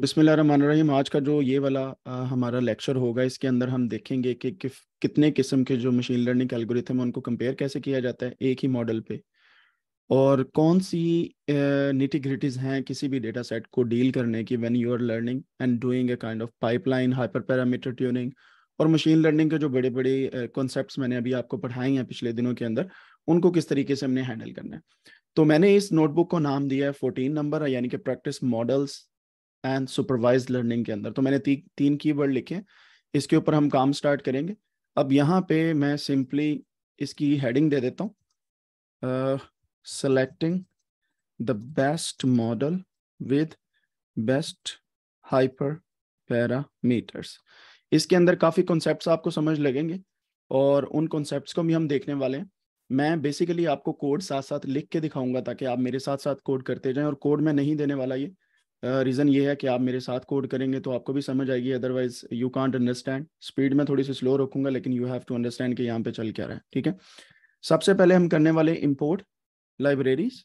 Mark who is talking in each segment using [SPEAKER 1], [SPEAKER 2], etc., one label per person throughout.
[SPEAKER 1] बिस्मिल रहीम आज का जो ये वाला आ, हमारा लेक्चर होगा इसके अंदर हम देखेंगे कि, कि कितने किस्म के जो मशीन लर्निंग एल्गोरिथम उनको कंपेयर कैसे किया जाता है एक ही मॉडल पे और कौन सी निटिग्रिटीज़ हैं किसी भी डेटा सेट को डील करने की when you are learning and doing a kind of pipeline hyper parameter tuning और मशीन लर्निंग के जो बड़े बड़े कॉन्सेप्ट मैंने अभी आपको पढ़ाए हैं पिछले दिनों के अंदर उनको किस तरीके से हमने हैंडल करना है तो मैंने इस नोटबुक को नाम दिया है फोर्टीन नंबर यानी कि practice models and supervise learning के अंदर तो मैंने ती, तीन कीवर्ड लिखे इसके ऊपर हम काम स्टार्ट करेंगे अब यहाँ पे मैं सिंपली इसकी हेडिंग दे देता
[SPEAKER 2] हूँ
[SPEAKER 1] selecting the best model with best hyperparameters इसके अंदर काफ़ी कॉन्सेप्ट आपको समझ लगेंगे और उन कॉन्सेप्ट को भी हम देखने वाले हैं मैं बेसिकली आपको कोड साथ साथ लिख के दिखाऊंगा ताकि आप मेरे साथ साथ कोड करते जाएं और कोड मैं नहीं देने वाला ये रीज़न ये है कि आप मेरे साथ कोड करेंगे तो आपको भी समझ आएगी otherwise you can't understand speed में थोड़ी सी स्लो रखूंगा लेकिन यू हैव टू अंडरस्टैंड कि यहाँ पे चल क्या रहा है ठीक है सबसे पहले हम करने वाले इम्पोर्ट लाइब्रेरीज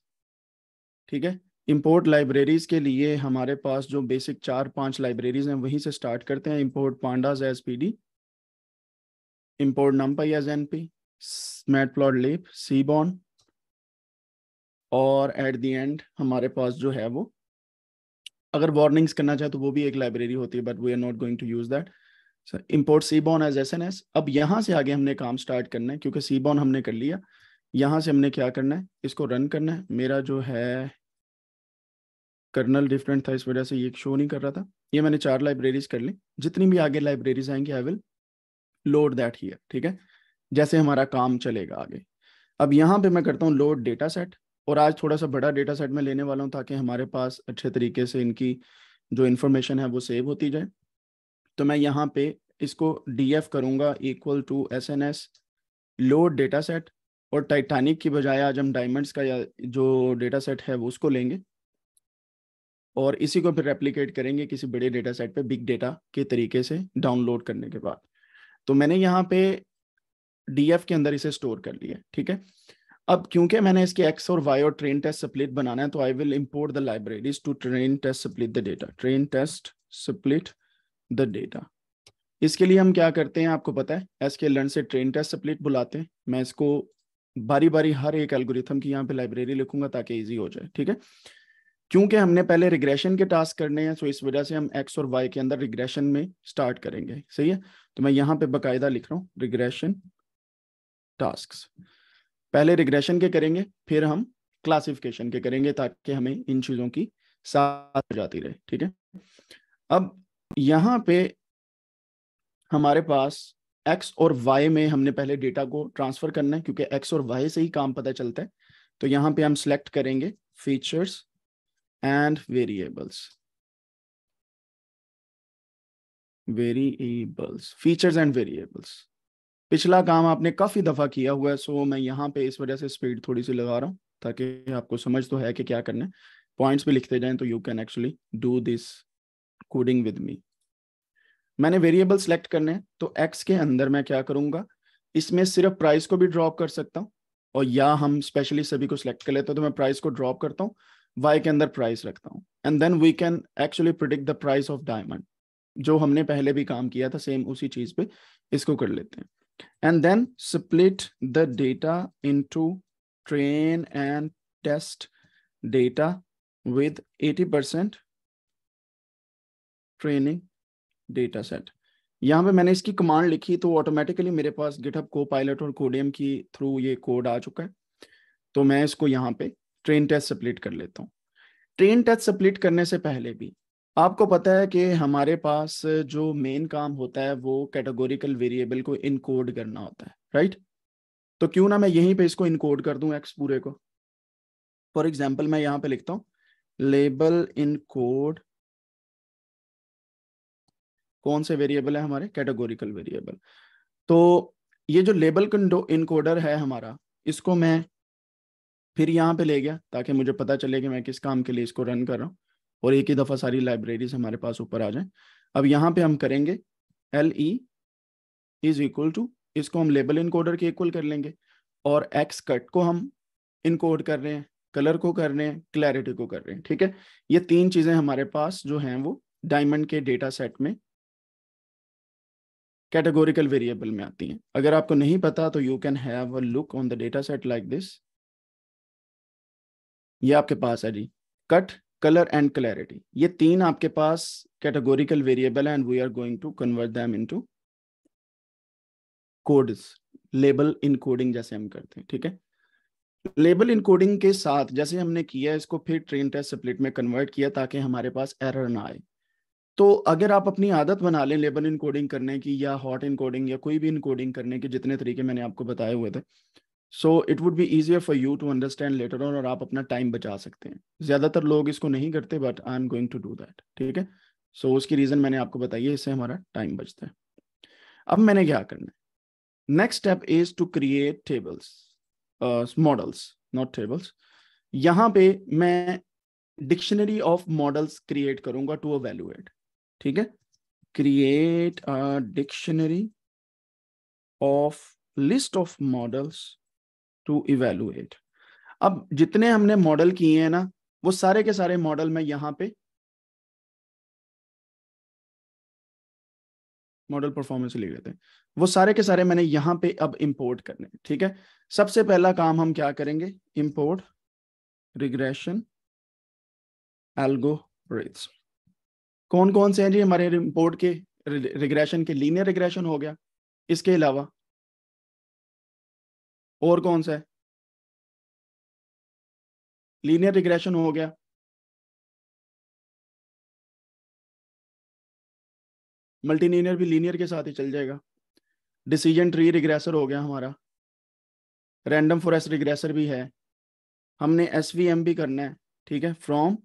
[SPEAKER 1] ठीक है इम्पोर्ट लाइब्रेरीज के लिए हमारे पास जो बेसिक चार पांच लाइब्रेरीज हैं वहीं से स्टार्ट करते हैं import pandas as P D import numpy as N P matplotlib बॉन और एट दी एंड हमारे पास जो है वो अगर वार्निंग्स करना चाहे तो वो भी एक लाइब्रेरी होती है but we are not going to use that import seaborn as S N S अब यहाँ से आगे हमने काम स्टार्ट करना है क्योंकि सीबॉन हमने कर लिया यहाँ से हमने क्या करना है इसको रन करना है मेरा जो है कर्नल डिफरेंट था इस वजह से ये शो नहीं कर रहा था ये मैंने चार लाइब्रेरीज कर ली जितनी भी आगे लाइब्रेरीज आएंगी I will load that here ठीक है जैसे हमारा काम चलेगा आगे अब यहाँ पे मैं करता हूँ लोड डेटा सेट और आज थोड़ा सा बड़ा डेटा सेट में लेने वाला हूँ ताकि हमारे पास अच्छे तरीके से इनकी जो इन्फॉर्मेशन है वो सेव होती जाए तो मैं यहाँ पे इसको डी एफ करूँगा equal to S N S load data set और टाइटानिक की बजाय आज हम डायमंड्स का या जो डेटा सेट है वो उसको लेंगे और इसी को फिर रेप्लीकेट करेंगे किसी बड़े डेटा सेट पे बिग डेटा के तरीके से डाउनलोड करने के बाद तो मैंने यहाँ पे डी के अंदर इसे स्टोर कर लिया ठीक है अब क्योंकि मैंने इसके एक्स और वाई और ट्रेन टेस्ट सप्लिट बनाना है तो I will import the libraries to train test split the data train test split the data इसके लिए हम क्या करते हैं आपको पता है एस के लर्न से ट्रेन टेस्ट सप्लिट बुलाते हैं मैं इसको बारी बारी हर एक एल्गोरिथम की यहाँ पे लाइब्रेरी लिखूंगा ताकि ईजी हो जाए ठीक है क्योंकि हमने पहले रिग्रेशन के टास्क करने हैं सो इस वजह से हम एक्स और वाई के अंदर रिग्रेशन में स्टार्ट करेंगे सही है तो मैं यहाँ पे बकायदा लिख रहा हूँ रिग्रेशन टास्क पहले रिग्रेशन के करेंगे फिर हम क्लासिफिकेशन के करेंगे ताकि हमें इन चीजों की साथ हो जाती रहे ठीक है अब यहाँ पे हमारे पास एक्स और वाई में हमने पहले डेटा को ट्रांसफर करना है क्योंकि एक्स और वाई से ही काम पता चलता है तो यहाँ पे
[SPEAKER 2] हम सिलेक्ट करेंगे features and variables variables features and variables
[SPEAKER 1] पिछला काम आपने काफ़ी दफ़ा किया हुआ है सो मैं यहाँ पे इस वजह से स्पीड थोड़ी सी लगा रहा हूँ ताकि आपको समझ तो है कि क्या करना है पॉइंट्स भी लिखते जाएं तो you can actually do this coding with me मैंने वेरिएबल सेलेक्ट करने हैं तो एक्स के अंदर मैं क्या करूंगा इसमें सिर्फ प्राइस को भी ड्रॉप कर सकता हूँ और या हम स्पेशली सभी को सिलेक्ट कर लेते हैं तो मैं प्राइस को ड्रॉप करता हूँ वाई के अंदर प्राइस रखता हूँ and then we can actually predict the price of diamond जो हमने पहले भी काम किया था सेम उसी चीज़ पे इसको कर लेते हैं and then split the data into train and test data with 80% training data set यहाँ पे मैंने इसकी कमांड लिखी तो ऑटोमेटिकली मेरे पास गिटअप को पायलट और कोडियम की थ्रू ये कोड आ चुका है तो मैं इसको यहाँ पे ट्रेन टेस्ट सप्लीट कर लेता हूँ ट्रेन टेस्ट सप्लीट करने से पहले भी आपको पता है कि हमारे पास जो मेन काम होता है वो कैटेगोरिकल वेरिएबल को इनकोड करना होता है राइट right? तो क्यों ना मैं यहीं पे इसको इनकोड कर दूं एक्स पूरे को फॉर एग्जाम्पल मैं यहाँ पे लिखता हूँ लेबल इनकोड कौन से वेरिएबल है हमारे कैटेगोरिकल वेरिएबल तो ये जो लेबल इनकोडर है हमारा इसको मैं फिर यहाँ पे ले गया ताकि मुझे पता चले कि मैं किस काम के लिए इसको रन कर रहा हूं और एक ही दफ़ा सारी लाइब्रेरीज हमारे पास ऊपर आ जाए अब यहाँ पे हम करेंगे L E is equal to इसको हम लेबल इनकोडर के इक्वल कर लेंगे और एक्स कट को हम इनकोड कर रहे हैं कलर को कर रहे हैं क्लैरिटी को कर रहे हैं ठीक है ये तीन चीज़ें हमारे पास जो हैं वो डायमंड के डेटा सेट में कैटेगोरिकल वेरिएबल में आती हैं अगर आपको नहीं पता तो you can have a look on the data set like this ये आपके पास है जी कट कलर एंड क्लैरिटी ये तीन आपके पास categorical variable and we are going to convert them to codes label encoding जैसे हम करते हैं ठीक है लेबल इनकोडिंग के साथ जैसे हमने किया इसको फिर ट्रेन टेस्ट स्प्लिट में कन्वर्ट किया ताकि हमारे पास एरर ना आए तो अगर आप अपनी आदत बना लें लेबल इनकोडिंग करने की या हॉट इनकोडिंग या कोई भी इनकोडिंग करने के जितने तरीके मैंने आपको बताए हुए थे so it would be easier for you to understand later on और आप अपना टाइम बचा सकते हैं ज़्यादातर लोग इसको नहीं करते but I am going to do that ठीक है सो उसकी रीज़न मैंने आपको बताई है इससे हमारा टाइम बचता है अब मैंने क्या करना है next step is to create tables models not tables यहाँ पे मैं डिक्शनरी ऑफ मॉडल्स क्रिएट करूंगा टू अवेलुएट ठीक है create a dictionary of list of models to evaluate अब जितने
[SPEAKER 2] हमने मॉडल किए हैं ना वो सारे के सारे मॉडल मैं यहाँ पे मॉडल परफॉर्मेंस ले लेते हैं वो सारे के सारे मैंने
[SPEAKER 1] यहाँ पे अब इंपोर्ट करने ठीक है सबसे पहला काम हम क्या करेंगे इंपोर्ट रिग्रेशन एल्गो कौन
[SPEAKER 2] कौन से हैं जी हमारे इंपोर्ट के रिग्रेशन के लीनियर रिग्रेशन हो गया इसके अलावा और कौन सा है लीनियर रिग्रेशन हो गया मल्टीलीनियर भी लीनियर के साथ ही चल जाएगा डिसीजन
[SPEAKER 1] ट्री रिग्रेसर हो गया हमारा रैंडम फॉरेस्ट रिग्रेसर भी है हमने एस वी एम भी करना है ठीक है from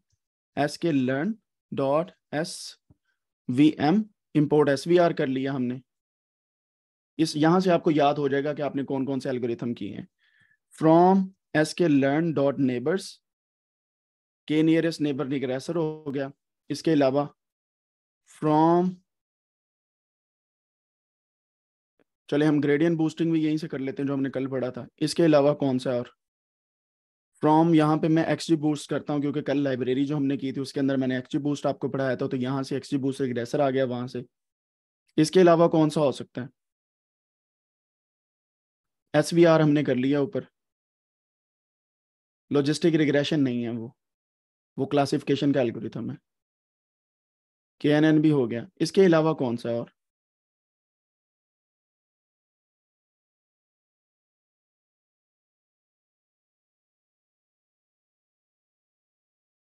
[SPEAKER 1] S K learn dot S V M import S V R कर लिया हमने इस यहां से आपको याद हो जाएगा कि आपने कौन कौन से एल्गोरिथम किए हैं from S K learn dot
[SPEAKER 2] neighbours K nearest neighbour regressor हो गया इसके अलावा फ्रॉम चले हम ग्रेडियंट बूस्टिंग भी यहीं से कर लेते हैं जो हमने कल पढ़ा था इसके अलावा कौन सा और फ्रॉम
[SPEAKER 1] यहाँ पे मैं एक्सजी बूस्ट करता हूँ क्योंकि कल लाइब्रेरी जो हमने की थी उसके अंदर मैंने एक्सजी बूस्ट आपको पढ़ाया था तो यहाँ से
[SPEAKER 2] एक्सजी बूस्ट एग्रेसर आ गया वहां से इसके अलावा कौन सा हो सकता है एस हमने कर लिया ऊपर लॉजिस्टिक रिग्रेशन नहीं है वो वो क्लासिफिकेशन का एल्गोरिथम है के एन एन भी हो गया इसके अलावा कौन सा और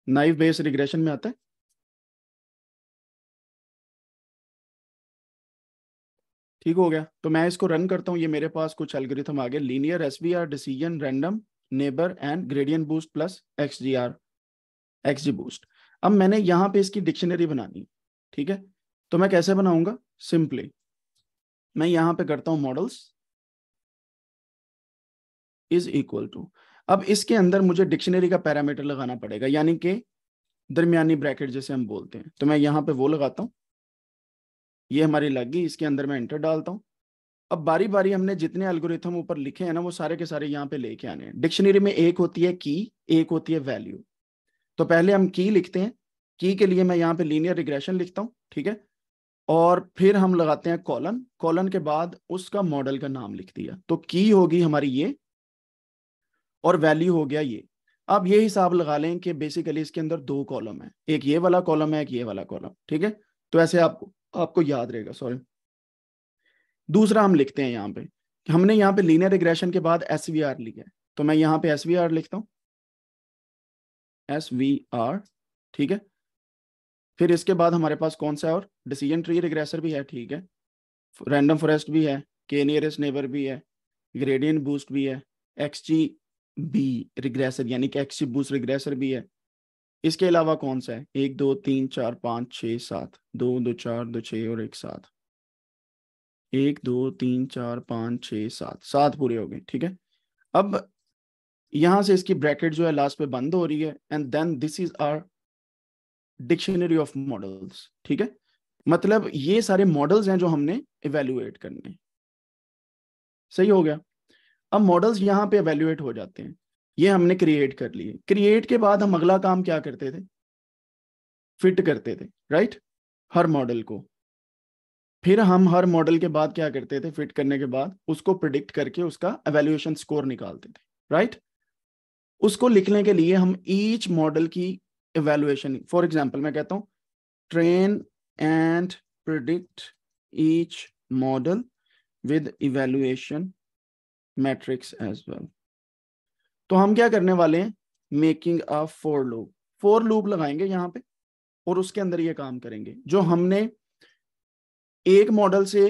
[SPEAKER 2] नाइफ बेस रिग्रेशन में आता है ठीक हो गया तो मैं इसको रन
[SPEAKER 1] करता हूँ ये मेरे पास कुछ एल्गोरिथम आ गया linear S B R decision random neighbour and gradient boost plus X G R X G boost अब मैंने यहाँ पे इसकी डिक्शनरी बनानी ठीक है तो मैं कैसे बनाऊंगा सिंपली मैं यहाँ पे करता हूँ मॉडल्स इज इक्वल टू अब इसके अंदर मुझे डिक्शनरी का पैरामीटर लगाना पड़ेगा यानी कि दरमियानी ब्रैकेट जैसे हम बोलते हैं तो मैं यहाँ पे वो लगाता हूँ ये हमारी लग गई इसके अंदर मैं एंटर डालता हूँ अब बारी बारी हमने जितने एल्गोरिथम ऊपर लिखे हैं ना वो सारे के सारे यहाँ पे लेके आने हैं डिक्शनरी में एक होती है की एक होती है वैल्यू तो पहले हम की लिखते हैं की के लिए मैं यहाँ पे लीनियर रिग्रेशन लिखता हूँ ठीक है और फिर हम लगाते हैं कॉलन कॉलन के बाद उसका मॉडल का नाम लिख दिया तो की होगी हमारी ये और वैल्यू हो गया ये अब ये हिसाब लगा लें कि बेसिकली इसके अंदर दो कॉलम है एक ये वाला कॉलम है एक ये वाला कॉलम ठीक है तो ऐसे आपको आपको याद रहेगा सॉरी दूसरा हम लिखते हैं यहाँ पे कि हमने यहाँ पे लीनियर रिग्रेशन के बाद एस वी आर लिखा है तो मैं यहाँ पे एस वी आर लिखता हूँ एस वी आर ठीक है फिर इसके बाद हमारे पास कौन सा है और डिसीजन ट्री रिग्रेसर भी है ठीक है रैंडम फॉरेस्ट भी है के नियरेस्ट नेबर भी है ग्रेडियन बूस्ट भी है एक्सची बी रिग्रेसर यानी कि एक्स बूस्ट रिग्रेसर भी है इसके अलावा कौन सा है एक दो तीन चार पाँच छ सात दो दो चार दो छ और एक सात एक दो तीन चार पाँच छ सात सात पूरे हो गए ठीक है अब यहां से इसकी ब्रैकेट जो है लास्ट पे बंद हो रही है and then this is our dictionary of models ठीक है मतलब ये सारे मॉडल्स हैं जो हमने इवेल्युएट करने सही हो गया अब मॉडल्स यहाँ पे अवेल्युएट हो जाते हैं ये हमने क्रिएट कर लिए क्रिएट के बाद हम अगला काम क्या करते थे फिट करते थे राइट हर मॉडल को फिर हम हर मॉडल के बाद क्या करते थे फिट करने के बाद उसको प्रिडिक्ट करके उसका एवेल्युएशन स्कोर निकालते थे राइट उसको लिखने के लिए हम ईच मॉडल की एवेल्युएशन फॉर एग्जाम्पल मैं कहता हूं train and predict each model with evaluation metrics as well तो हम क्या करने वाले हैं making a for loop for loop लगाएंगे यहाँ पे और उसके अंदर ये काम करेंगे जो हमने एक मॉडल से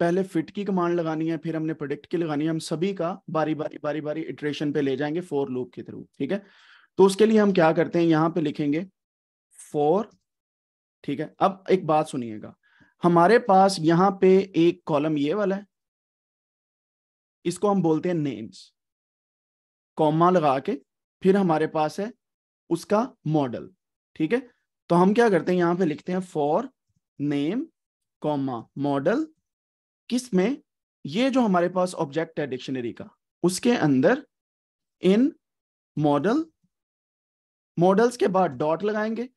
[SPEAKER 1] पहले फिट की कमांड लगानी है फिर हमने प्रोडक्ट की लगानी है हम सभी का बारी बारी बारी बारी इटरेशन पे ले जाएंगे फोर लूप के थ्रू ठीक है तो उसके लिए हम क्या करते हैं यहाँ पे लिखेंगे फोर ठीक है अब एक बात सुनिएगा हमारे पास यहाँ पे एक कॉलम ये वाला है इसको हम बोलते हैं नेम्स कॉमा लगा के फिर हमारे पास है उसका मॉडल ठीक है तो हम क्या करते हैं यहां पे लिखते हैं फॉर नेम कॉमा मॉडल किस में ये जो हमारे पास ऑब्जेक्ट है डिक्शनरी का उसके अंदर इन मॉडल मॉडल्स के बाद डॉट लगाएंगे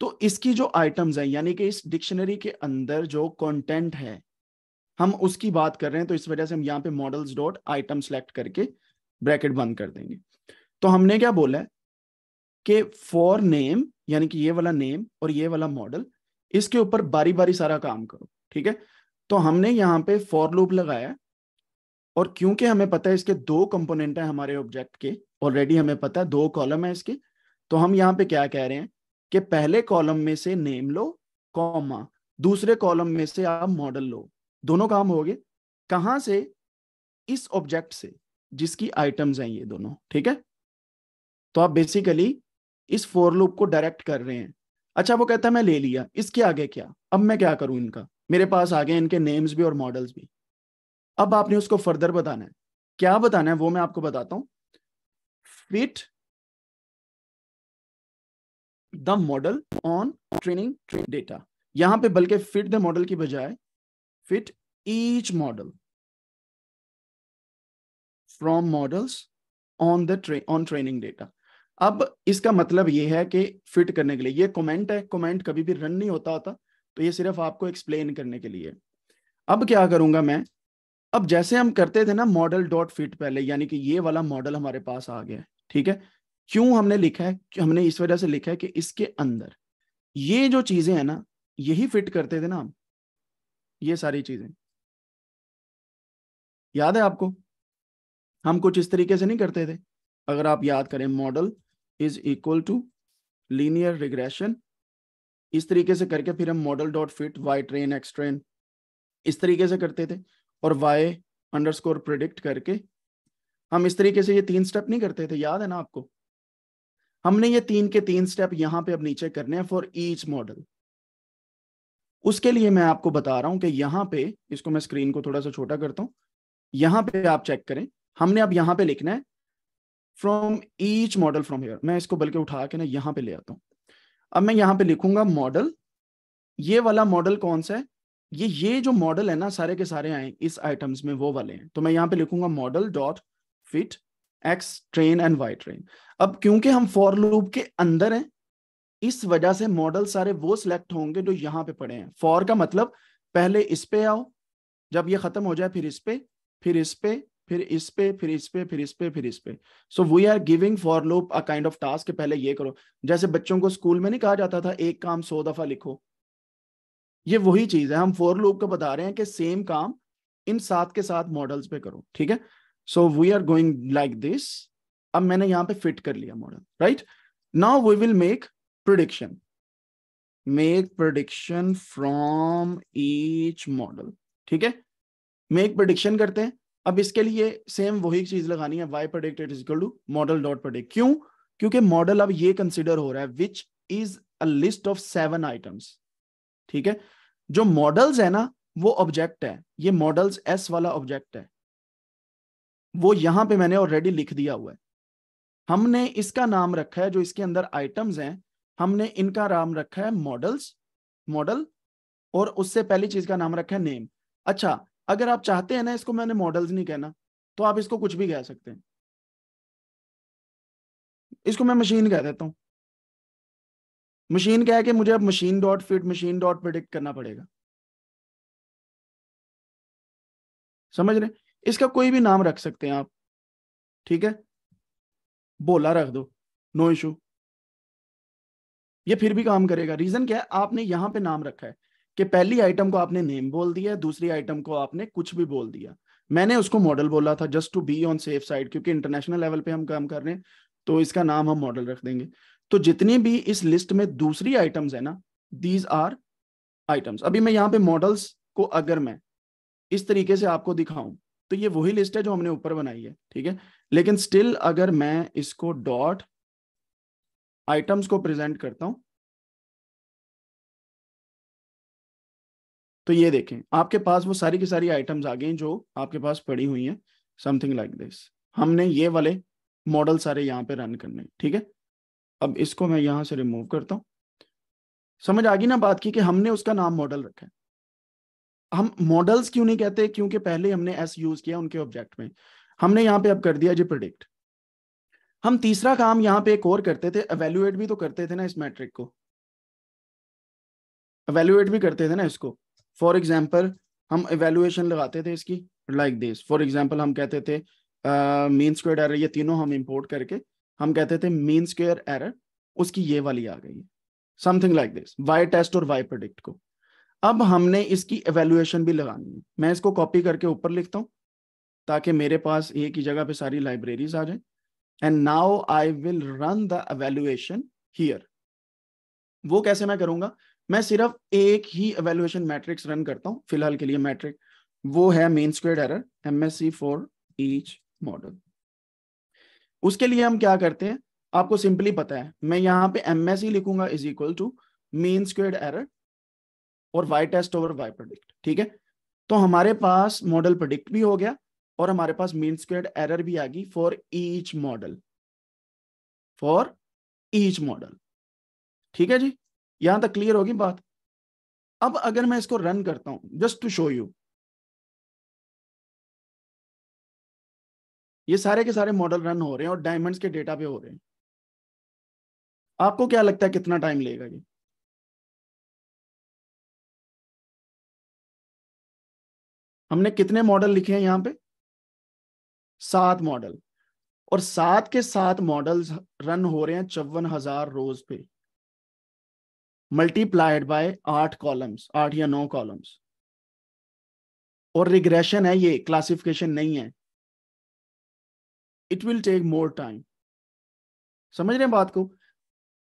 [SPEAKER 1] तो इसकी जो आइटम्स हैं यानी कि इस डिक्शनरी के अंदर जो कंटेंट है हम उसकी बात कर रहे हैं तो इस वजह से हम यहाँ पे मॉडल्स डॉट आइटम सेलेक्ट करके ब्रैकेट बंद कर देंगे तो हमने क्या बोला है कि फॉर नेम यानी कि ये वाला नेम और ये वाला मॉडल इसके ऊपर बारी बारी सारा काम करो ठीक है तो हमने यहाँ पे फॉर लूप लगाया और क्योंकि हमें पता है इसके दो कंपोनेंट है हमारे ऑब्जेक्ट के ऑलरेडी हमें पता है दो कॉलम है इसके तो हम यहाँ पे क्या कह रहे हैं कि पहले कॉलम में से नेम लो कॉमा दूसरे कॉलम में से आप मॉडल लो दोनों काम हो गए कहाँ से इस ऑब्जेक्ट से जिसकी आइटम्स हैं ये दोनों ठीक है तो आप बेसिकली इस फोर लूप को डायरेक्ट कर रहे हैं अच्छा वो कहता है मैं ले लिया इसके आगे क्या अब मैं क्या करूं इनका मेरे पास आगे इनके नेम्स भी और मॉडल्स भी अब आपने उसको फर्दर बताना है क्या बताना है वो मैं आपको बताता हूं fit
[SPEAKER 2] the model on training data यहां पे बल्कि फिट द मॉडल की बजाय fit each model
[SPEAKER 1] from models on the ट्रे ऑन ट्रेनिंग डेटा अब इसका मतलब ये है कि फिट करने के लिए ये कमेंट है कमेंट कभी भी रन नहीं होता होता तो ये सिर्फ आपको एक्सप्लेन करने के लिए अब क्या करूंगा मैं अब जैसे हम करते थे ना मॉडल डॉट फिट पहले यानी कि ये वाला मॉडल हमारे पास आ गया ठीक है क्यों हमने लिखा है हमने इस वजह से लिखा है कि इसके अंदर ये जो चीजें है ना यही फिट करते थे ना हम ये सारी चीजें याद है आपको हम कुछ इस तरीके से नहीं करते थे अगर आप याद करें model is equal to linear regression इस तरीके से करके फिर हम model dot fit Y train X train इस तरीके से करते थे और वाई अंडर स्कोर प्रोडिक्ट करके हम इस तरीके से ये तीन स्टेप नहीं करते थे याद है ना आपको हमने ये तीन के तीन स्टेप यहाँ पे अब नीचे करने हैं फॉर ईच मॉडल उसके लिए मैं आपको बता रहा हूं कि यहाँ पे इसको मैं स्क्रीन को थोड़ा सा छोटा करता हूँ यहां पे आप चेक करें हमने अब यहां पे लिखना है from each model from here मैं इसको बल्कि उठा के ना यहाँ पे ले आता हूँ अब मैं यहाँ पे लिखूंगा मॉडल ये वाला मॉडल कौन सा है ये ये जो मॉडल है ना सारे के सारे आए इस आइटम्स में वो वाले हैं तो मैं यहाँ पे लिखूंगा model dot fit X train and Y train अब क्योंकि हम फॉर लूप के अंदर हैं इस वजह से मॉडल सारे वो सिलेक्ट होंगे जो यहाँ पे पड़े हैं फॉर का मतलब पहले इस पे आओ जब ये खत्म हो जाए फिर इस पे फिर इस पे फिर इस पे फिर इस पे फिर इस पे फिर इस पे so we are giving for loop a kind of task पहले ये करो जैसे बच्चों को स्कूल में नहीं कहा जाता था एक काम सौ दफा लिखो ये वही चीज है हम फोर लूप को बता रहे हैं कि सेम काम इन सात के साथ मॉडल्स पे करो ठीक है so we are going like this अब मैंने यहां पे फिट कर लिया model right now we will make prediction make prediction from each model ठीक है मेक प्रोडिक्शन करते हैं अब इसके लिए सेम वही चीज लगानी है Y predict it is equal to model dot predict क्यों क्योंकि मॉडल अब ये कंसिडर हो रहा है which is a list of seven items ठीक है जो मॉडल्स है ना वो ऑब्जेक्ट है ये मॉडल्स एस वाला ऑब्जेक्ट है वो यहां पे मैंने ऑलरेडी लिख दिया हुआ है हमने इसका नाम रखा है जो इसके अंदर आइटम्स हैं हमने इनका नाम रखा है मॉडल्स मॉडल और उससे पहली चीज का नाम रखा है नेम अच्छा अगर आप चाहते हैं ना इसको मैंने मॉडल्स नहीं
[SPEAKER 2] कहना तो आप इसको कुछ भी कह सकते हैं इसको मैं मशीन कह देता हूं मशीन कह के मुझे अब machine dot fit machine dot predict करना पड़ेगा समझ रहे इसका कोई भी नाम रख सकते हैं आप ठीक है बोला रख दो
[SPEAKER 1] नो इशू ये फिर भी काम करेगा रीजन क्या है आपने यहां पे नाम रखा है कि पहली आइटम को आपने नेम बोल दिया दूसरी आइटम को आपने कुछ भी बोल दिया मैंने उसको मॉडल बोला था just to be on safe side क्योंकि इंटरनेशनल लेवल पे हम काम कर रहे हैं तो इसका नाम हम मॉडल रख देंगे तो जितनी भी इस लिस्ट में दूसरी आइटम्स है ना दीज आर आइटम्स अभी मैं यहाँ पे मॉडल्स को अगर मैं इस तरीके से आपको दिखाऊं तो ये वही लिस्ट है जो हमने ऊपर बनाई है ठीक है लेकिन स्टिल अगर मैं इसको डॉट
[SPEAKER 2] आइटम्स को प्रेजेंट करता हूं तो ये देखें आपके पास वो सारी की सारी आइटम्स आ गए जो आपके पास पड़ी हुई
[SPEAKER 1] हैं समथिंग लाइक दिस हमने ये वाले मॉडल सारे यहाँ पे रन करने ठीक है अब इसको मैं यहाँ से रिमूव करता हूँ समझ आ गई ना बात की कि हमने उसका नाम मॉडल रखा है हम मॉडल्स क्यों नहीं कहते क्योंकि पहले हमने एस यूज किया उनके ऑब्जेक्ट में हमने यहाँ पे अब कर दिया जी प्रोडिक्ट हम तीसरा काम यहाँ पे एक और करते थे एवेल्युएट भी तो करते थे ना इस मैट्रिक को एवेल्युएट भी करते थे ना इसको फॉर एग्जाम्पल हम एवेलुएशन लगाते थे इसकी लाइक दिस फॉर एग्जाम्पल हम कहते थे मीन स्क्वेयर एरर ये तीनों हम इम्पोर्ट करके हम कहते थे मीन स्क्वेयर एरर उसकी ये वाली आ गई है something like this Y test और वाई प्रोडिक्ट को अब हमने इसकी एवेल्युएशन भी लगानी है मैं इसको कॉपी करके ऊपर लिखता हूँ ताकि मेरे पास एक ही जगह पे सारी लाइब्रेरीज आ जाए and now I will run the evaluation here वो कैसे मैं करूंगा मैं सिर्फ एक ही एवेल्युएशन मैट्रिक्स रन करता हूँ फिलहाल के लिए मैट्रिक वो है mean square error M S C for each model उसके लिए हम क्या करते हैं आपको सिंपली पता है मैं यहाँ पे एम एस सी लिखूंगा is equal to mean square error और Y test over Y predict ठीक है तो हमारे पास मॉडल प्रोडिक्ट भी हो गया और हमारे पास मेन स्क्वेयर एरर भी आ गई for each model for
[SPEAKER 2] each model ठीक है जी यहां तक क्लियर होगी बात अब अगर मैं इसको रन करता हूं जस्ट टू शो यू ये सारे के सारे मॉडल रन हो रहे हैं और डायमंड्स के डेटा पे हो रहे हैं आपको क्या लगता है कितना टाइम लेगा ये हमने कितने मॉडल लिखे हैं यहां पे सात मॉडल और सात के सात मॉडल्स रन हो रहे
[SPEAKER 1] हैं चौवन हजार रोज पे मल्टीप्लाइड बाय आठ कॉलम्स
[SPEAKER 2] आठ या नौ कॉलम्स और रिग्रेशन है ये क्लासिफिकेशन नहीं है it will take more time समझ रहे हैं
[SPEAKER 1] बात को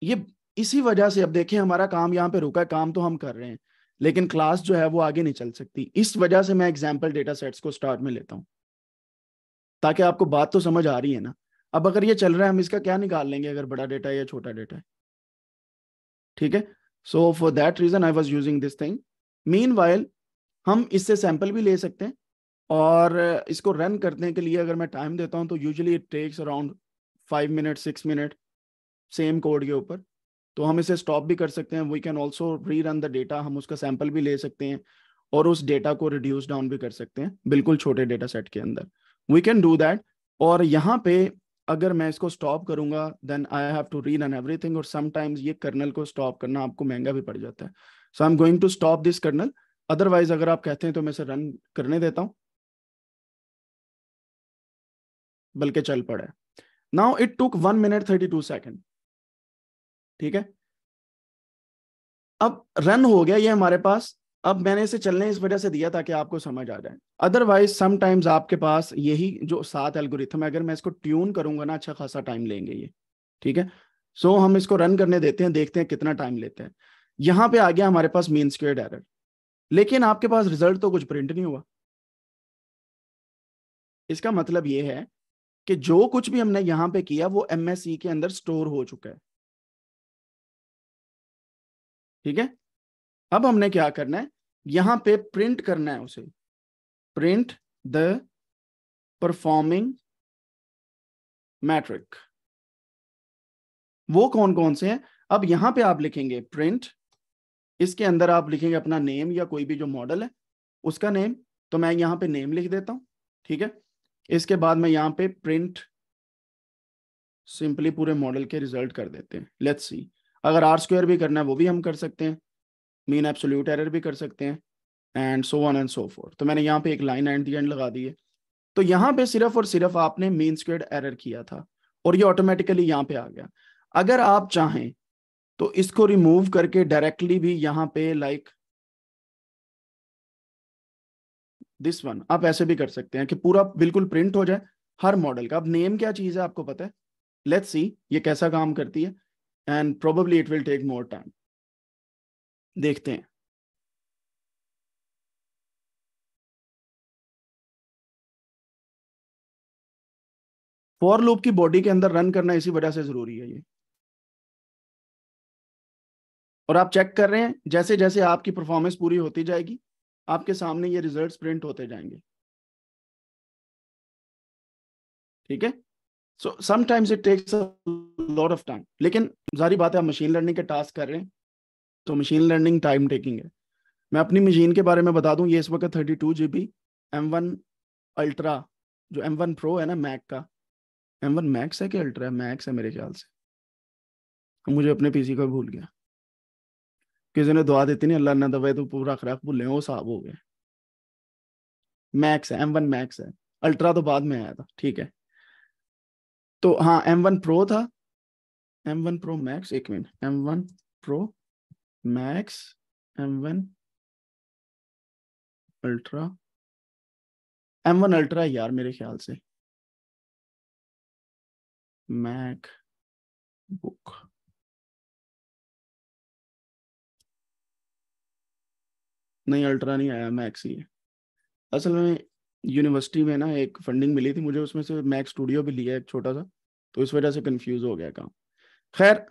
[SPEAKER 1] ये इसी वजह से अब देखें हमारा काम यहाँ पे रुका है काम तो हम कर रहे हैं लेकिन क्लास जो है वो आगे नहीं चल सकती इस वजह से मैं एग्जाम्पल डेटा सेट्स को स्टार्ट में लेता हूँ ताकि आपको बात तो समझ आ रही है ना अब अगर ये चल रहा है हम इसका क्या निकाल लेंगे अगर बड़ा डेटा है या छोटा डेटा है ठीक है so for that reason I was using this thing meanwhile हम इससे सैंपल भी ले सकते हैं और इसको रन करने के लिए अगर मैं टाइम देता हूँ तो usually it takes around five minute six minute same code के ऊपर तो हम इसे स्टॉप भी कर सकते हैं we can also rerun the data हम उसका सैंपल भी ले सकते हैं और उस डेटा को रिड्यूस डाउन भी कर सकते हैं बिल्कुल छोटे डेटा सेट के अंदर वी कैन डू दैट और यहाँ पे अगर मैं इसको स्टॉप करूंगा then I have to rerun everything और समटाइम्स ये कर्नल को स्टॉप करना आपको महंगा भी पड़ जाता है so I am going to stop this kernel otherwise अगर आप कहते हैं तो मैं इसे रन करने देता हूं
[SPEAKER 2] बल्कि चल पड़े now it took one minute thirty two second ठीक है अब रन हो गया ये हमारे
[SPEAKER 1] पास अब मैंने इसे चलने इस वजह से दिया ताकि आपको समझ आ जाए अदरवाइज समटाइम्स आपके पास यही जो सात एल्गोरिथम है अगर मैं इसको ट्यून करूंगा ना अच्छा खासा टाइम लेंगे ये ठीक है सो so, हम इसको रन करने देते हैं देखते हैं कितना टाइम लेते हैं यहाँ पे आ गया हमारे पास मीन स्क्वेड एरर लेकिन आपके पास रिजल्ट तो कुछ प्रिंट नहीं हुआ
[SPEAKER 2] इसका मतलब ये है कि जो कुछ भी हमने यहाँ पे किया वो एम e के अंदर स्टोर हो चुका है ठीक है अब हमने क्या करना है यहां पे प्रिंट करना है उसे प्रिंट द परफॉर्मिंग मैट्रिक वो कौन कौन से हैं अब यहां पे आप लिखेंगे प्रिंट इसके अंदर आप लिखेंगे अपना
[SPEAKER 1] नेम या कोई भी जो मॉडल है उसका नेम तो मैं यहां पे नेम लिख देता हूं ठीक है इसके बाद मैं यहां पे प्रिंट सिंपली पूरे मॉडल के रिजल्ट कर देते हैं लेट्स सी अगर आर स्क्वायर भी करना है वो भी हम कर सकते हैं मीन एब्सोल्यूट एरर भी कर सकते हैं and so on and so forth तो मैंने यहाँ पे एक लाइन एंड दी एंड लगा दी है तो यहाँ पे सिर्फ और सिर्फ आपने मीन स्क्वेड एरर किया था और ये ऑटोमेटिकली यहाँ पे आ गया अगर आप चाहें तो इसको रिमूव करके डायरेक्टली भी यहाँ पे लाइक दिस वन आप ऐसे भी कर सकते हैं कि पूरा बिल्कुल प्रिंट हो जाए हर मॉडल का अब नेम क्या चीज़ है आपको पता है लेट्स सी ये कैसा काम करती
[SPEAKER 2] है and probably it will take more time देखते हैं फॉर लूप की बॉडी के अंदर रन करना इसी वजह से जरूरी है ये और आप चेक कर रहे हैं जैसे जैसे आपकी परफॉर्मेंस पूरी होती जाएगी आपके सामने ये रिजल्ट्स प्रिंट होते जाएंगे
[SPEAKER 1] ठीक है so sometimes it takes a lot of time लेकिन जारी बात है आप मशीन लर्निंग के टास्क कर रहे हैं तो मशीन लर्निंग टाइम टेकिंग है मैं अपनी मशीन के बारे में बता दूं ये इस वक्त thirty two GB M one वन अल्ट्रा जो एम वन प्रो है ना मैक का एम वन मैक्स है कि अल्ट्रा है मैक्स है मेरे ख्याल से मुझे अपने पीसी का भूल गया किसी ने दुआ देती नहीं अल्लाह ना दबाए तो पूरा खराब भूल वो साफ हो गए मैक्स है एम वन मैक्स है अल्ट्रा तो बाद में आया था ठीक है तो हाँ एम वन प्रो था एम
[SPEAKER 2] वन प्रो मैक्स एक minute M one Pro Max M1 Ultra M1 Ultra यार मेरे ख्याल से Mac Book नहीं अल्ट्रा नहीं आया मैक्स ही है असल में यूनिवर्सिटी में ना एक
[SPEAKER 1] फंडिंग मिली थी मुझे उसमें से मैक स्टूडियो भी लिया एक छोटा सा तो इस वजह से कंफ्यूज हो गया काम खैर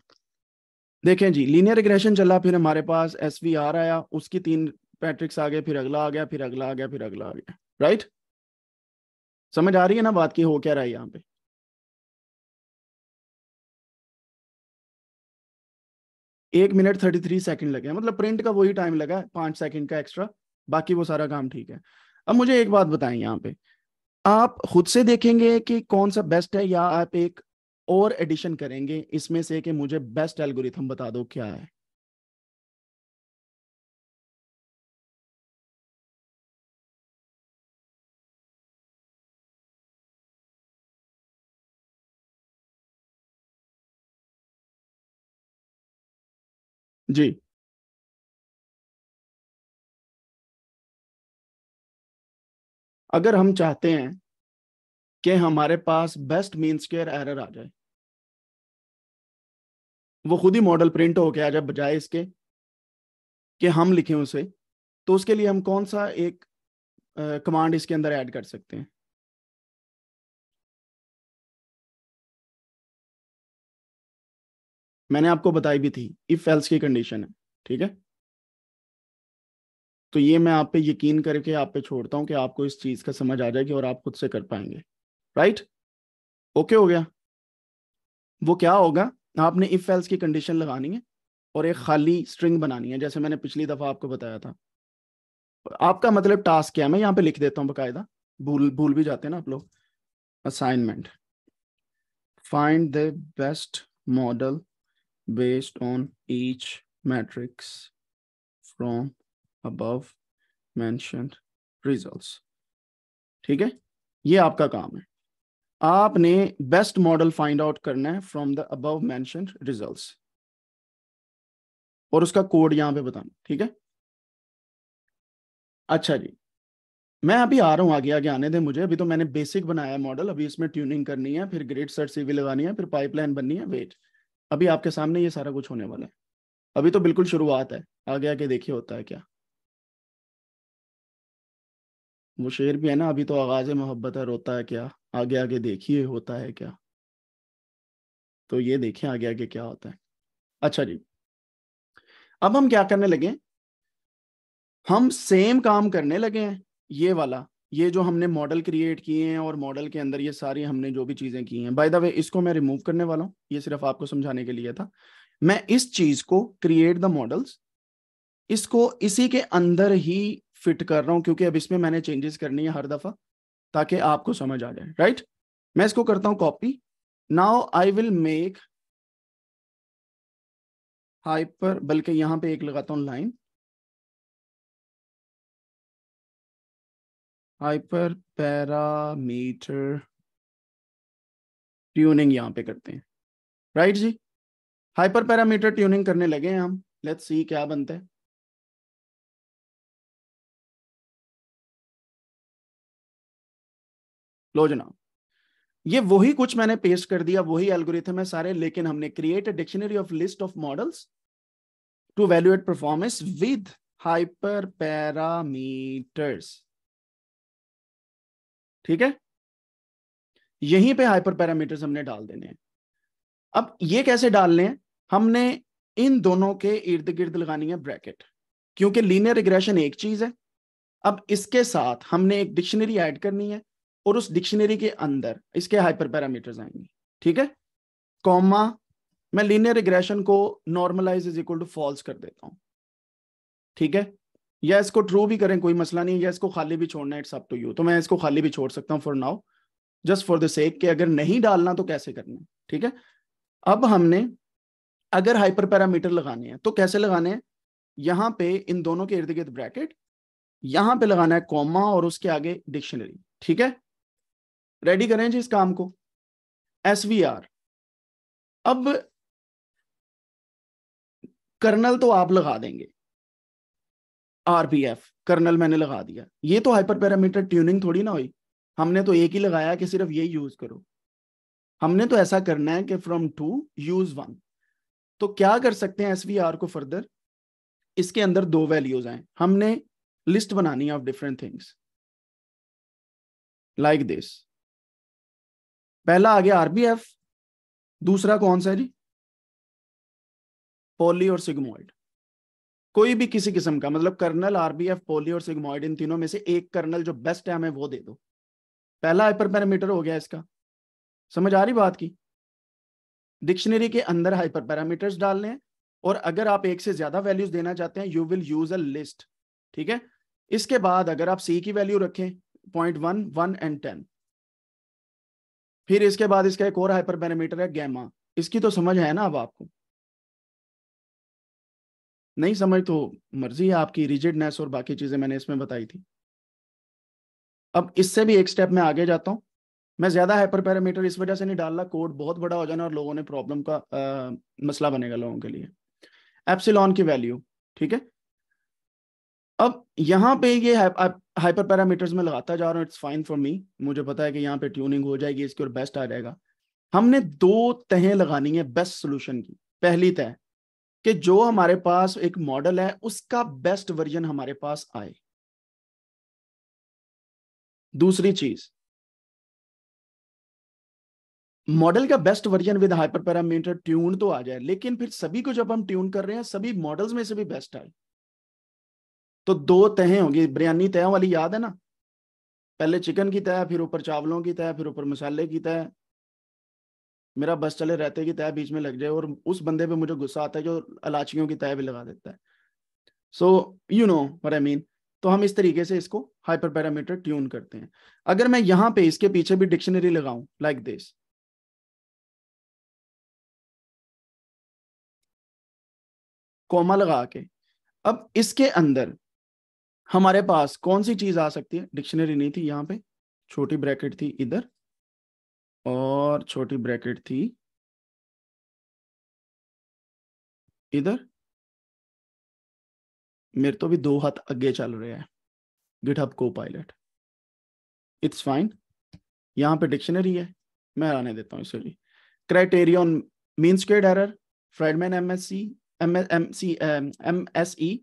[SPEAKER 1] देखें जी लीनियर रिग्रेशन चला फिर हमारे पास एस वी आर आया उसकी तीन
[SPEAKER 2] पैट्रिक्स आ गए फिर अगला आ गया फिर अगला आ गया फिर अगला आ गया राइट समझ आ रही है ना बात की हो क्या रहा है यहाँ पे एक मिनट थर्टी थ्री सेकेंड लगे मतलब प्रिंट का वही टाइम लगा है पांच
[SPEAKER 1] सेकेंड का एक्स्ट्रा बाकी वो सारा काम ठीक है अब मुझे एक बात बताएं यहाँ पे आप खुद से देखेंगे कि कौन सा बेस्ट है या आप एक और एडिशन करेंगे इसमें से कि
[SPEAKER 2] मुझे बेस्ट एल्गोरिथम बता दो क्या है जी अगर हम चाहते हैं कि हमारे पास बेस्ट मीन स्केयर एरर आ जाए वो खुद ही मॉडल प्रिंट होके आ जाए बजाय इसके कि हम लिखें उसे तो उसके लिए हम कौन सा एक कमांड इसके अंदर ऐड कर सकते हैं मैंने आपको बताई भी थी इफ एल्स की कंडीशन है ठीक है
[SPEAKER 1] तो ये मैं आप पे यकीन करके आप पे छोड़ता हूं कि आपको इस चीज़ का समझ आ जाएगी और आप खुद से कर पाएंगे राइट right? ओके okay हो गया वो क्या होगा आपने इफ एल्स की कंडीशन लगानी है और एक खाली स्ट्रिंग बनानी है जैसे मैंने पिछली दफा आपको बताया था आपका मतलब टास्क क्या है मैं यहां पे लिख देता हूँ बकायदा भूल भूल भी जाते हैं ना आप लोग assignment find the best model based on each metrics from above mentioned results ठीक है ये आपका काम है आपने बेस्ट मॉडल फाइंड आउट करना है from the above mention
[SPEAKER 2] result और उसका कोड यहां पे बताना ठीक है अच्छा जी मैं अभी आ रहा हूं आगे आगे आने दें मुझे अभी तो मैंने बेसिक
[SPEAKER 1] बनाया मॉडल अभी इसमें ट्यूनिंग करनी है फिर ग्रेड सर्ट सीवी लगानी है फिर पाइपलाइन बननी है वेट अभी आपके सामने ये सारा कुछ होने वाला है अभी तो बिल्कुल शुरुआत है आगे आगे देखिए होता है क्या
[SPEAKER 2] वो शेर भी है ना अभी तो आगाज मोहब्बत है रोता है क्या आगे आगे देखिए होता है क्या तो ये देखें आगे आगे क्या होता है अच्छा जी अब हम क्या करने लगे
[SPEAKER 1] हम सेम काम करने लगे हैं ये वाला ये जो हमने मॉडल क्रिएट किए हैं और मॉडल के अंदर ये सारी हमने जो भी चीजें की हैं बाय द वे इसको मैं रिमूव करने वाला हूँ ये सिर्फ आपको समझाने के लिए था मैं इस चीज को क्रिएट द मॉडल्स इसको इसी के अंदर ही फिट कर रहा हूँ क्योंकि अब इसमें मैंने चेंजेस करनी है हर दफा ताकि आपको समझ आ
[SPEAKER 2] जाए राइट मैं इसको करता हूँ copy now I will make hyper बल्कि यहां पे एक लगाता हूँ लाइन हाइपर पैरामीटर ट्यूनिंग यहां पे करते हैं राइट right जी हाइपर पैरामीटर ट्यूनिंग करने लगे हैं हम लेट्स सी क्या बनता है लो जना ये वही कुछ मैंने पेस्ट कर दिया वही एल्गोरिथम है सारे लेकिन हमने create
[SPEAKER 1] dictionary of list of models to evaluate performance with hyper
[SPEAKER 2] parameters ठीक है यहीं पे हाइपर पैरामीटर्स हमने डाल देने हैं अब ये कैसे डालने
[SPEAKER 1] हैं हमने इन दोनों के इर्द गिर्द लगानी है ब्रैकेट क्योंकि लीनियर रिग्रेशन एक चीज है अब इसके साथ हमने एक डिक्शनरी ऐड करनी है और उस डिक्शनरी के अंदर इसके हाइपर पैरामीटर्स आएंगे ठीक है कॉमा मैं लीनियर रिग्रेशन को normalize is equal to false कर देता हूं ठीक है या इसको ट्रू भी करें कोई मसला नहीं या इसको खाली भी छोड़ना इट्स अप टू यू तो मैं इसको खाली भी छोड़ सकता हूं for now just for the sake के अगर नहीं डालना तो कैसे करना ठीक है अब हमने अगर हाइपर पैरामीटर लगाने हैं तो कैसे लगाने हैं यहां पे इन दोनों के इर्द गिर्द ब्रैकेट यहां पे लगाना है कॉमा और उसके आगे डिक्शनरी ठीक है
[SPEAKER 2] रेडी करें जी इस काम को एस अब कर्नल तो आप लगा देंगे
[SPEAKER 1] एफ कर्नल मैंने लगा दिया ये तो हाइपर पैरामीटर ट्यूनिंग थोड़ी ना हुई हमने तो एक ही लगाया कि सिर्फ ये यूज करो हमने तो ऐसा करना है कि फ्रॉम टू यूज वन तो क्या कर सकते हैं एस को फर्दर इसके अंदर दो वैल्यूज आए हमने
[SPEAKER 2] लिस्ट बनानी of different things like this पहला आ गया आरबीएफ दूसरा कौन सा है जी पोली और सिग्मोइड कोई भी किसी किस्म का मतलब कर्नल
[SPEAKER 1] आरबीएफ पोली और सिग्मोइड इन तीनों में से एक कर्नल जो बेस्ट है हमें वो दे दो पहला हाइपर पैरामीटर हो गया इसका समझ आ रही बात की डिक्शनरी के अंदर हाइपर पैरामीटर्स डालने हैं और अगर आप एक से ज्यादा वैल्यूज देना चाहते हैं you will use a list ठीक है इसके बाद अगर आप सी की वैल्यू रखें point one one and ten फिर इसके बाद इसका एक और हाइपर पैरामीटर है गैमा इसकी तो समझ है ना अब आपको
[SPEAKER 2] नहीं समझ तो मर्जी है आपकी रिजिडनेस और बाकी चीजें मैंने इसमें बताई थी अब इससे भी एक स्टेप में आगे जाता हूं
[SPEAKER 1] मैं ज्यादा हाइपर पैरामीटर इस वजह से नहीं डाल रहा कोड बहुत बड़ा हो जाना और लोगों ने प्रॉब्लम का आ, मसला बनेगा लोगों के लिए एप्सिलॉन की वैल्यू ठीक है अब यहाँ पे ये हाइपर पैरामीटर्स में लगाता जा रहा हूँ इट्स फाइन फॉर मी मुझे पता है कि यहाँ पे ट्यूनिंग हो जाएगी इसकी और बेस्ट आ जाएगा हमने दो तहें लगानी है बेस्ट सोल्यूशन की
[SPEAKER 2] पहली तय कि जो हमारे पास एक मॉडल है उसका बेस्ट वर्जन हमारे पास आए दूसरी चीज मॉडल का best version with hyper parameter tune तो आ जाए
[SPEAKER 1] लेकिन फिर सभी को जब हम ट्यून कर रहे हैं सभी मॉडल्स में से भी बेस्ट आए तो दो तहें होंगी बिरयानी तय वाली याद है ना पहले चिकन की तय फिर ऊपर चावलों की तय फिर ऊपर मसाले की तय मेरा बस चले रहते की तय बीच में लग जाए और उस बंदे पे मुझे गुस्सा आता है जो अलाचियों की तय भी लगा देता है so you know what I mean तो हम इस तरीके से इसको हाइपर पैरामीटर ट्यून करते हैं अगर मैं यहाँ पे इसके पीछे भी
[SPEAKER 2] डिक्शनरी लगाऊं लाइक दिस कोमा लगा के अब इसके अंदर
[SPEAKER 1] हमारे पास कौन सी चीज आ सकती है डिक्शनरी नहीं थी यहाँ पे छोटी ब्रैकेट थी इधर
[SPEAKER 2] और छोटी ब्रैकेट थी इधर मेरे तो भी दो हाथ आगे चल रहे हैं गिटहब को पायलट इट्स फाइन
[SPEAKER 1] यहाँ पे डिक्शनरी है मैं आने देता हूँ इसे भी criterion mean squared error Friedman M S C M M C M S E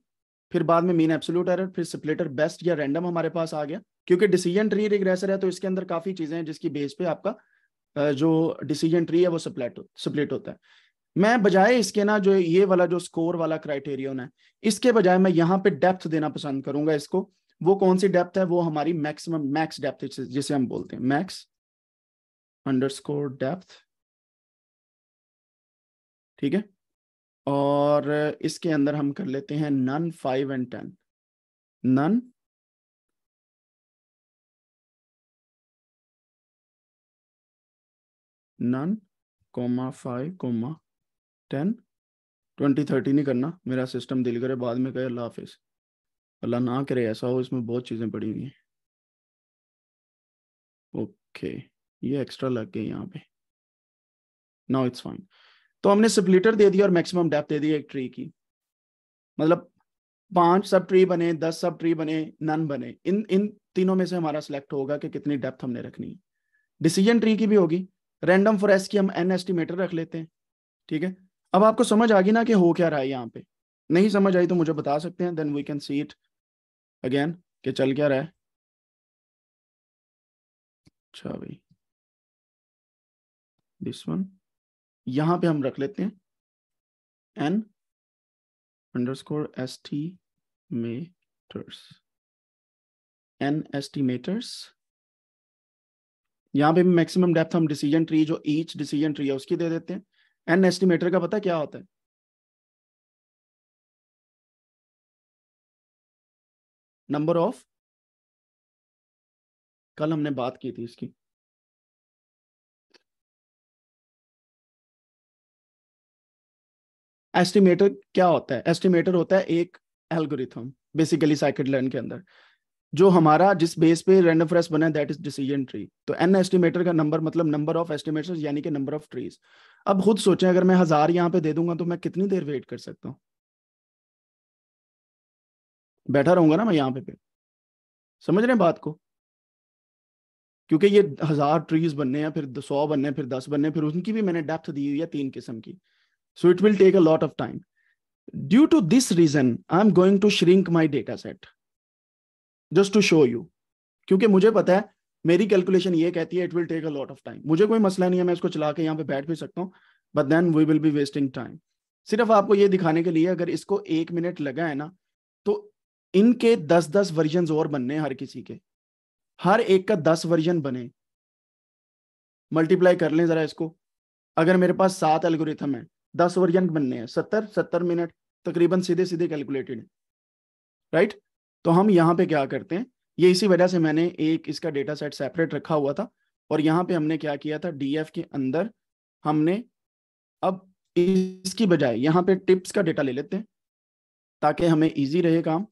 [SPEAKER 1] फिर बाद में मीन एब्सोल्यूट एरर फिर स्प्लिटर बेस्ट या रैंडम हमारे पास आ गया क्योंकि डिसीजन ट्री रिग्रेसर है तो इसके अंदर काफी चीजें हैं जिसकी बेस पे आपका जो डिसीजन ट्री है वो स्प्लिट सप्लेट होता है मैं बजाय इसके ना जो ये वाला जो स्कोर वाला क्राइटेरियन है इसके बजाय मैं यहाँ पे डेप्थ देना पसंद करूंगा इसको वो कौन सी डेप्थ है वो हमारी मैक्सिमम मैक्स डेप्थ जिसे हम बोलते हैं मैक्स
[SPEAKER 2] अंडर डेप्थ ठीक है और इसके अंदर हम कर लेते हैं none five and ten none none comma five comma
[SPEAKER 1] ten twenty thirty नहीं करना मेरा सिस्टम दिल करे बाद में कहे अल्लाह हाफिज अल्लाह
[SPEAKER 2] ना करे ऐसा हो इसमें बहुत चीज़ें पड़ी हुई हैं ओके ये एक्स्ट्रा लग गए यहाँ पे नाउ इट्स फाइन तो हमने स्प्लिटर
[SPEAKER 1] दे दिया और मैक्सिमम डेप्थ दे दी एक ट्री की मतलब पांच सब ट्री बने दस सब ट्री बने नन बने इन इन तीनों में से हमारा सिलेक्ट होगा कि कितनी डेप्थ हमने रखनी है डिसीजन ट्री की भी होगी रैंडम फॉर एस की हम एन एस्टिमेटर रख लेते हैं ठीक है अब आपको समझ आ गई ना कि हो क्या रहा है यहाँ पे नहीं समझ आई तो मुझे बता सकते हैं then we can see it
[SPEAKER 2] again कि चल क्या रहा है अच्छा भाई दिस वन यहां पे हम रख लेते हैं N underscore estimators N estimators यहां पे मैक्सिमम डेप्थ हम डिसीजन ट्री जो ईच डिसीजन ट्री है उसकी दे देते हैं एन एस्टिमेटर का पता क्या होता है नंबर ऑफ कल हमने बात की थी इसकी एस्टिमेटर क्या होता है एस्टिमेटर होता है एक एल्गोरिथम बेसिकली साइकिल
[SPEAKER 1] लर्न के अंदर जो हमारा जिस बेस पे रैंडम फ्रेस बना है दैट इज डिसीजन ट्री तो एन एस्टिमेटर का नंबर मतलब नंबर ऑफ एस्टिमेटर्स यानी कि नंबर ऑफ ट्रीज अब खुद सोचें अगर मैं हजार यहाँ पे दे दूंगा
[SPEAKER 2] तो मैं कितनी देर वेट कर सकता हूँ बैठा रहूंगा ना मैं यहाँ पे पे समझ रहे हैं बात को क्योंकि ये हजार
[SPEAKER 1] ट्रीज बनने हैं फिर सौ बनने हैं फिर दस बनने हैं फिर उनकी भी मैंने डेप्थ दी हुई है तीन किस्म की So it will take a lot of time. Due to this reason, I'm going to shrink my data set just to show you. क्योंकि मुझे पता है मेरी कैलकुलेशन ये कहती है it will take a lot of time मुझे कोई मसला नहीं है मैं इसको चला के यहाँ पे बैठ भी सकता हूँ but then we will be wasting time सिर्फ आपको ये दिखाने के लिए अगर इसको एक मिनट लगा है ना तो इनके दस दस वर्जन और बनने हर किसी के हर एक का दस वर्जन बने मल्टीप्लाई कर लें जरा इसको अगर मेरे पास सात एल्गोरिथम है दस ओवर यंग बनने हैं सत्तर सत्तर मिनट तकरीबन सीधे सीधे कैलकुलेटेड है राइट तो हम यहाँ पे क्या करते हैं ये इसी वजह से मैंने एक इसका डेटा सेट सेपरेट रखा हुआ था और यहाँ पे हमने क्या किया था डीएफ के अंदर हमने अब इसकी बजाय यहाँ पे टिप्स का डेटा ले लेते हैं ताकि हमें इजी रहे काम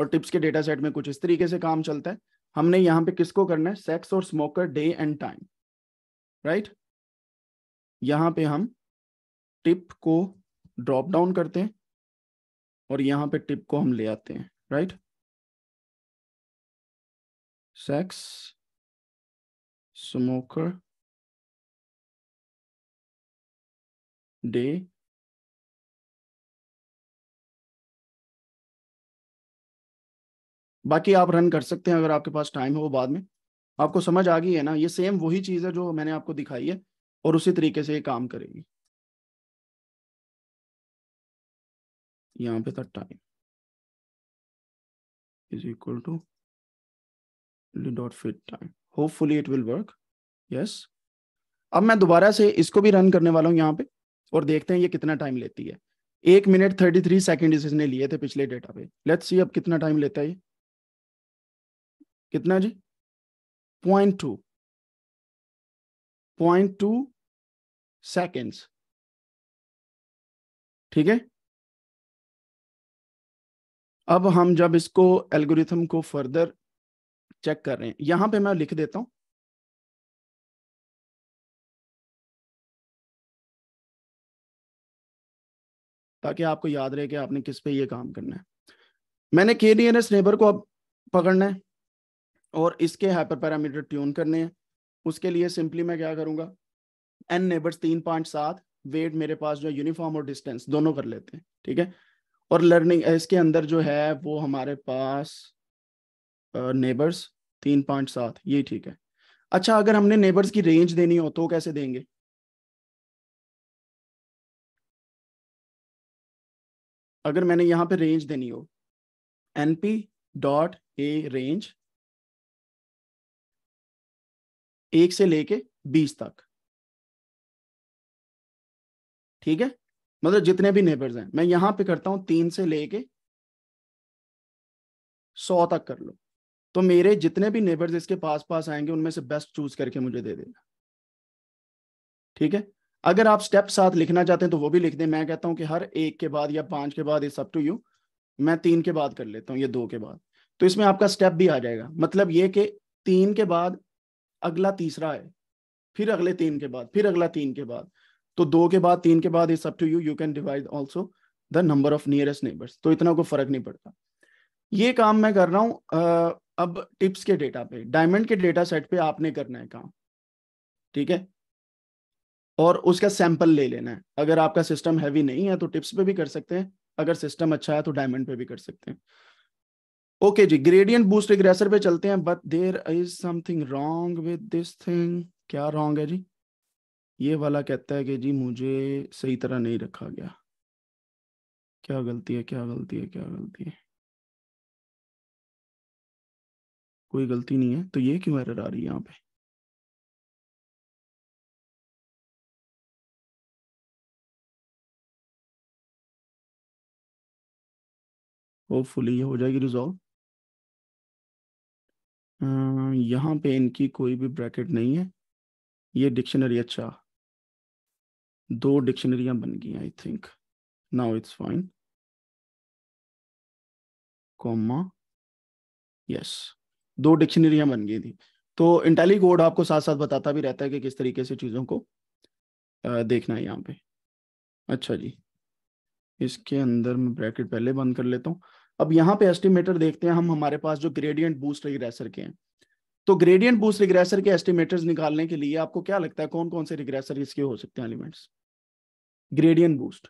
[SPEAKER 1] और टिप्स के डेटा सेट में कुछ इस तरीके से काम चलता है हमने यहाँ पे किसको करना है सेक्स और smoker day
[SPEAKER 2] and time right यहाँ पे हम टिप को ड्रॉप डाउन करते हैं और यहां पे टिप को हम ले आते हैं राइट सेक्स स्मोकर डे बाकी आप रन कर सकते हैं अगर आपके पास टाइम हो बाद में आपको समझ आ गई है ना ये सेम वही चीज़ है जो मैंने आपको दिखाई है और उसी तरीके से ये काम करेगी यहां पे था time equal to to fit time time. Hopefully it will work
[SPEAKER 1] yes अब मैं दोबारा से इसको भी रन करने वाला हूँ यहां पे और देखते हैं ये कितना टाइम लेती है एक मिनट थर्टी थ्री सेकेंड इसने लिए थे पिछले डेटा पे लेट्स सी अब कितना टाइम
[SPEAKER 2] लेता है ये कितना जी point two point two seconds ठीक है अब हम जब इसको एल्गोरिथम को फर्दर चेक कर रहे हैं यहां पे मैं लिख देता हूं ताकि आपको याद रहे कि आपने किस पे ये काम करना है मैंने के
[SPEAKER 1] एस नेबर को अब पकड़ना है और इसके हाइपर पैरामीटर ट्यून करने हैं उसके लिए सिंपली मैं क्या करूंगा एन नेबर्स तीन पॉइंट सात वेट मेरे पास जो यूनिफॉर्म और डिस्टेंस दोनों कर लेते हैं ठीक है और लर्निंग इसके अंदर जो है वो हमारे
[SPEAKER 2] पास नेबर्स तीन पॉइंट सात ये ठीक है अच्छा अगर हमने नेबर्स की रेंज देनी हो तो कैसे देंगे अगर मैंने यहाँ पे रेंज देनी हो N P dot A range एक से लेके बीस तक ठीक है मतलब जितने भी नेबर्स हैं मैं यहां पे करता हूं तीन से लेके
[SPEAKER 1] सौ तक कर लो तो मेरे जितने भी नेबर्स इसके पास पास आएंगे उनमें से बेस्ट चूज करके मुझे दे देना ठीक है अगर आप स्टेप साथ लिखना चाहते हैं तो वो भी लिख दें मैं कहता हूं कि हर एक के बाद या पांच के बाद इस अप टू यू मैं तीन के बाद कर लेता हूं ये दो के बाद तो इसमें आपका स्टेप भी आ जाएगा मतलब ये कि तीन के बाद अगला तीसरा है फिर अगले तीन के बाद फिर अगला तीन के बाद तो दो के बाद तीन के बाद is up to you you can divide also the number of nearest neighbours तो इतना कोई फर्क नहीं पड़ता ये काम मैं कर रहा हूं अब टिप्स के डेटा पे डायमंड के डेटा सेट पे आपने करना है काम ठीक है और उसका सैंपल ले लेना है अगर आपका सिस्टम हैवी नहीं है तो टिप्स पे भी कर सकते हैं अगर सिस्टम अच्छा है तो डायमंड पे भी कर सकते हैं ओके okay जी ग्रेडियंट बूस्ट रिग्रेसर पे चलते हैं but there is something wrong with this thing क्या रॉन्ग है जी ये वाला कहता है कि जी मुझे सही तरह नहीं
[SPEAKER 2] रखा गया क्या गलती है क्या गलती है क्या गलती है कोई गलती नहीं है तो ये क्यों एरर आ रही है यहाँ पे होपफुली ये हो जाएगी रिजॉल्व यहाँ पे इनकी कोई भी ब्रैकेट नहीं है ये डिक्शनरी अच्छा दो डिक्शनरियां बन गई I think now it's fine comma yes दो डिक्शनरियां बन गई थी तो इंटेली कोड आपको साथ
[SPEAKER 1] साथ बताता भी रहता है कि किस तरीके से चीज़ों को देखना है यहाँ पे अच्छा जी इसके अंदर मैं ब्रैकेट पहले बंद कर लेता हूँ अब यहाँ पे एस्टिमेटर देखते हैं हम हमारे पास जो ग्रेडियंट बूस्ट रिग्रेसर के हैं तो ग्रेडियंट बूस्ट रिग्रेसर के एस्टिमेटर्स
[SPEAKER 2] निकालने के लिए आपको क्या लगता है कौन कौन से रिग्रेसर इसके हो सकते हैं एलिमेंट्स ग्रेडियन बूस्ट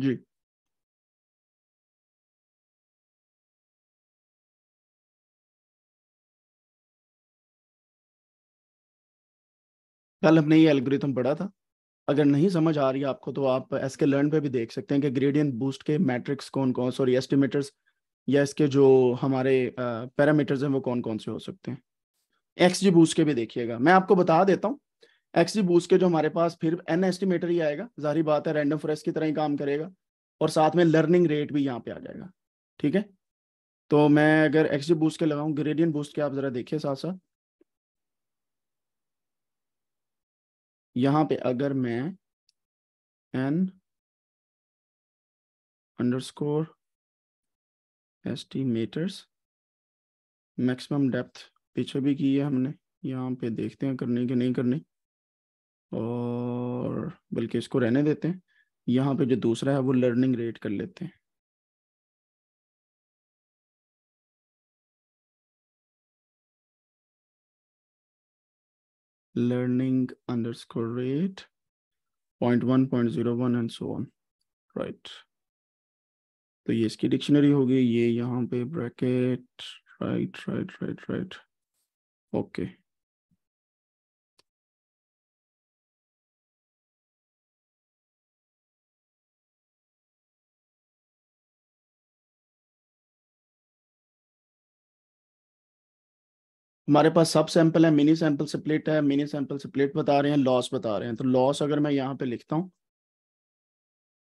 [SPEAKER 2] जी कल हमने ये एल्गोरिथम पढ़ा था
[SPEAKER 1] अगर नहीं समझ आ रही है आपको तो आप एसके लर्न पे भी देख सकते हैं कि ग्रेडियंट बूस्ट के मैट्रिक्स कौन कौन सॉरी एस्टिमेटर्स या इसके जो हमारे पैरामीटर्स हैं वो कौन कौन से हो सकते हैं एक्स जी बूस के भी देखिएगा मैं आपको बता देता हूँ एक्स जी बूस के जो हमारे पास फिर एन एस्टिमेटर ही आएगा जारी बात है रैंडम फॉरेस्ट की तरह ही काम करेगा और साथ में लर्निंग रेट भी यहाँ पे आ जाएगा ठीक है तो मैं अगर एक्स जी बूस के लगाऊँ ग्रेडियन बूस के आप ज़रा देखिए साथ
[SPEAKER 2] साथ यहाँ पे अगर मैं N underscore estimators maximum depth
[SPEAKER 1] पीछे भी की है हमने यहाँ पे देखते हैं करने कि नहीं करनी और
[SPEAKER 2] बल्कि इसको रहने देते हैं यहाँ पे जो दूसरा है वो लर्निंग रेट कर लेते हैं learning rate point one point zero one and so on right तो ये इसकी डिक्शनरी होगी ये यहाँ पे bracket right right right right okay हमारे पास सब सैंपल है मिनी सैंपल से प्लेट है मिनी सैंपल से प्लेट बता रहे हैं लॉस बता रहे हैं तो लॉस अगर मैं यहाँ पे लिखता हूँ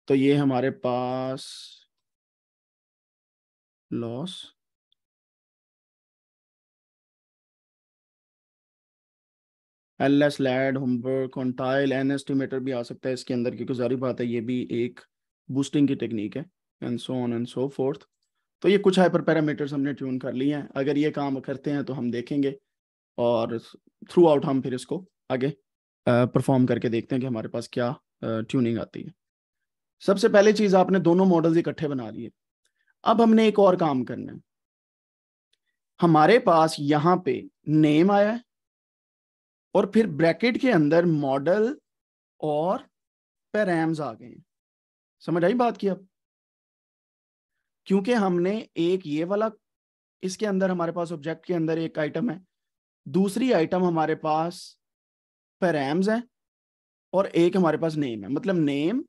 [SPEAKER 2] तो ये हमारे पास loss L S lad Huber quantile N estimator
[SPEAKER 1] भी आ सकता है इसके अंदर क्योंकि जारी बात है ये भी एक बूस्टिंग की टेक्निक है and so on and so forth तो ये कुछ हाइपर पैरामीटर्स हमने ट्यून कर लिए हैं अगर ये काम करते हैं तो हम देखेंगे और थ्रू आउट हम फिर इसको आगे परफॉर्म करके देखते हैं कि हमारे पास क्या ट्यूनिंग आती है सबसे पहले चीज़ आपने दोनों मॉडल्स इकट्ठे बना लिए अब हमने एक और काम करना है हमारे पास यहां पे
[SPEAKER 2] नेम आया है और फिर ब्रैकेट के अंदर मॉडल और पैराम्स आ गए समझ आई बात की अब
[SPEAKER 1] क्योंकि हमने एक ये वाला इसके अंदर हमारे पास ऑब्जेक्ट के अंदर एक आइटम है दूसरी आइटम हमारे पास पैराम्स है और एक हमारे पास नेम है मतलब नेम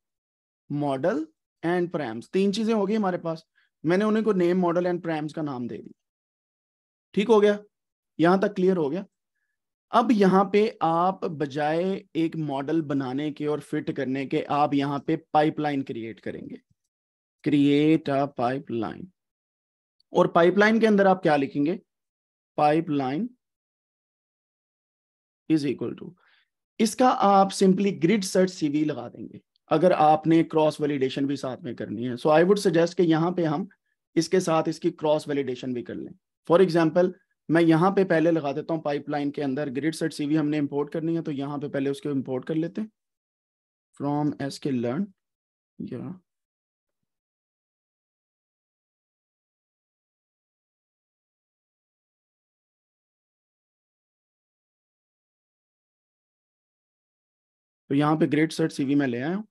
[SPEAKER 1] मॉडल एंड पैराम्स तीन चीजें होगी हमारे पास मैंने उन्हें को नेम मॉडल एंड प्राइम्स का नाम दे दिया ठीक हो गया यहां तक क्लियर हो गया अब यहाँ पे आप बजाय एक मॉडल बनाने के और फिट करने के आप यहाँ पे पाइपलाइन क्रिएट करेंगे क्रिएट अ पाइपलाइन और पाइपलाइन के अंदर आप क्या लिखेंगे पाइपलाइन इज इक्वल टू इसका आप सिंपली ग्रिड सर्च सीवी लगा देंगे अगर आपने क्रॉस वैलिडेशन भी साथ में करनी है सो आई वुड सजेस्ट कि यहाँ पे हम इसके साथ इसकी क्रॉस वैलिडेशन भी कर लें फॉर एग्जाम्पल मैं यहाँ पे पहले लगा देता हूँ पाइपलाइन के अंदर ग्रिड सेट सीवी हमने इम्पोर्ट करनी है तो यहाँ पे पहले उसको इम्पोर्ट कर लेते हैं
[SPEAKER 2] फ्रॉम एस के लर्न या तो यहाँ पे ग्रेट सेट सीवी में ले आया हूँ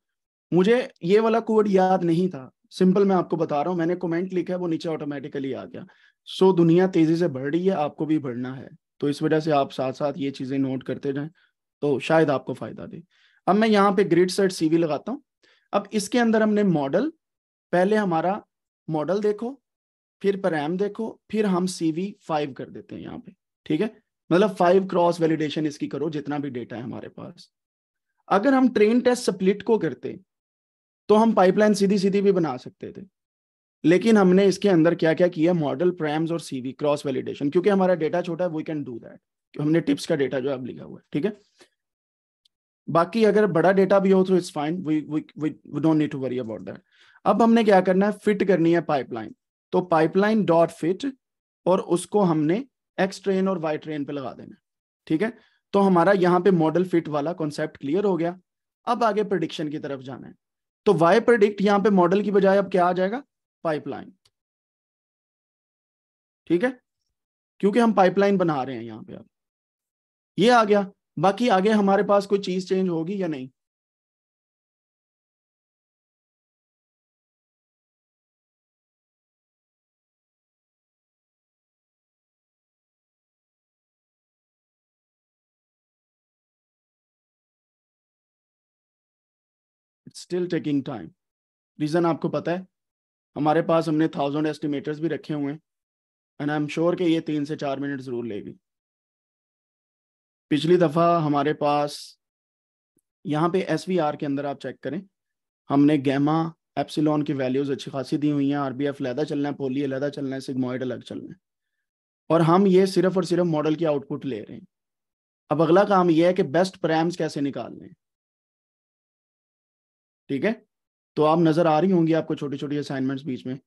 [SPEAKER 2] मुझे ये वाला कोड याद नहीं था सिंपल मैं आपको बता रहा हूँ मैंने
[SPEAKER 1] कमेंट लिखा है वो नीचे ऑटोमेटिकली आ गया सो so, दुनिया तेजी से बढ़ रही है आपको भी बढ़ना है तो इस वजह से आप साथ साथ ये चीजें नोट करते जाए तो शायद आपको फायदा दे अब मैं यहाँ पे ग्रिड सेट सीवी लगाता हूँ अब इसके अंदर हमने मॉडल पहले हमारा मॉडल देखो फिर पैराम देखो फिर हम सीवी फाइव कर देते हैं यहाँ पे ठीक है मतलब फाइव क्रॉस वैलिडेशन इसकी करो जितना भी डेटा है हमारे पास अगर हम ट्रेन टेस्ट स्प्लिट को करते तो हम पाइपलाइन सीधी सीधी भी बना सकते थे लेकिन हमने इसके अंदर क्या क्या किया मॉडल प्रैम्स और सीवी क्रॉस वैलिडेशन क्योंकि हमारा डेटा छोटा है वी कैन डू दैट हमने टिप्स का डेटा जो अब लिखा हुआ है ठीक है बाकी अगर बड़ा डेटा भी हो तो it's fine we we we don't need to worry about that अब हमने क्या करना है फिट करनी है पाइपलाइन तो पाइपलाइन डॉट फिट और उसको हमने एक्स ट्रेन और वाई ट्रेन पे लगा देना ठीक है तो हमारा यहाँ पे मॉडल फिट वाला कॉन्सेप्ट क्लियर हो गया अब आगे प्रडिक्शन की तरफ जाना है तो वाई प्रेडिक्ट यहां पे मॉडल की बजाय अब क्या आ जाएगा पाइपलाइन
[SPEAKER 2] ठीक है क्योंकि हम पाइपलाइन बना रहे हैं यहां पे अब ये आ गया बाकी आगे हमारे पास कोई चीज चेंज होगी या नहीं it's still taking time reason आपको पता है हमारे पास हमने
[SPEAKER 1] थाउजेंड एस्टिमेटर्स भी रखे हुए हैं एंड आई एम श्योर कि ये तीन से चार मिनट ज़रूर लेगी पिछली दफ़ा हमारे पास यहाँ पे एस के अंदर आप चेक करें हमने गैमा एप्सिलॉन की वैल्यूज़ अच्छी खासी दी हुई हैं आर बी एफ लहदा चलना है पोली लहदा चलना है सिग्मोइड अलग चलना है और हम ये सिर्फ और सिर्फ मॉडल की आउटपुट ले रहे हैं अब अगला काम यह है कि बेस्ट प्रैम्स कैसे निकाल लें ठीक है तो आप नजर आ रही होंगी आपको छोटी छोटी असाइनमेंट्स बीच में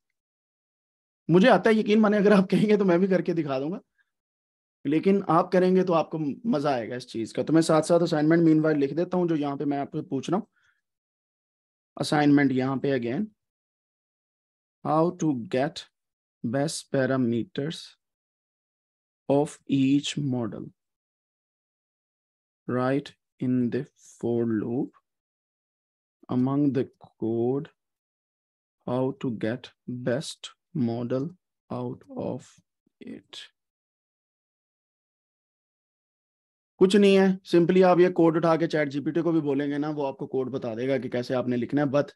[SPEAKER 1] मुझे आता है यकीन माने अगर आप कहेंगे तो मैं भी करके दिखा दूंगा लेकिन आप करेंगे तो आपको मजा आएगा इस चीज का तो मैं साथ साथ असाइनमेंट मीन लिख देता हूँ जो यहाँ पे मैं आपसे पूछ रहा
[SPEAKER 2] हूँ असाइनमेंट यहाँ पे again how to get best parameters of each model right in the for loop among the code how to get best model out of it.
[SPEAKER 1] कुछ नहीं है सिंपली आप ये कोड उठा के चैट जीपीटी को भी बोलेंगे ना वो आपको कोड बता देगा कि कैसे आपने लिखना है बट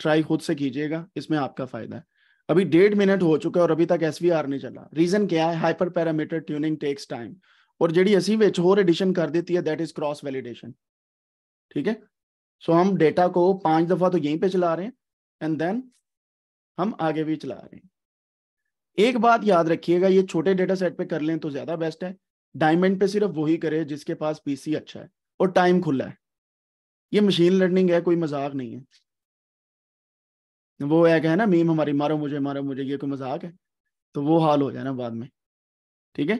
[SPEAKER 1] ट्राई खुद से कीजिएगा इसमें आपका फायदा है अभी डेढ़ मिनट हो चुका है और अभी तक एस नहीं चला रीजन क्या है hyper parameter tuning takes time और जी असी विच होर एडिशन कर देती है दैट इज क्रॉस वैलिडेशन ठीक है सो हम डेटा को पांच दफा तो यहीं पे चला रहे हैं एंड देन हम आगे भी चला रहे हैं एक बात याद रखिएगा ये छोटे डेटा सेट पे कर लें तो ज्यादा बेस्ट है डायमंड पे सिर्फ वही करे जिसके पास पीसी अच्छा है और टाइम खुला है ये मशीन लर्निंग है कोई मजाक नहीं है वो एक है ना मीम हमारी मारो मुझे मारो मुझे ये कोई मजाक है तो वो हाल हो ना बाद में ठीक है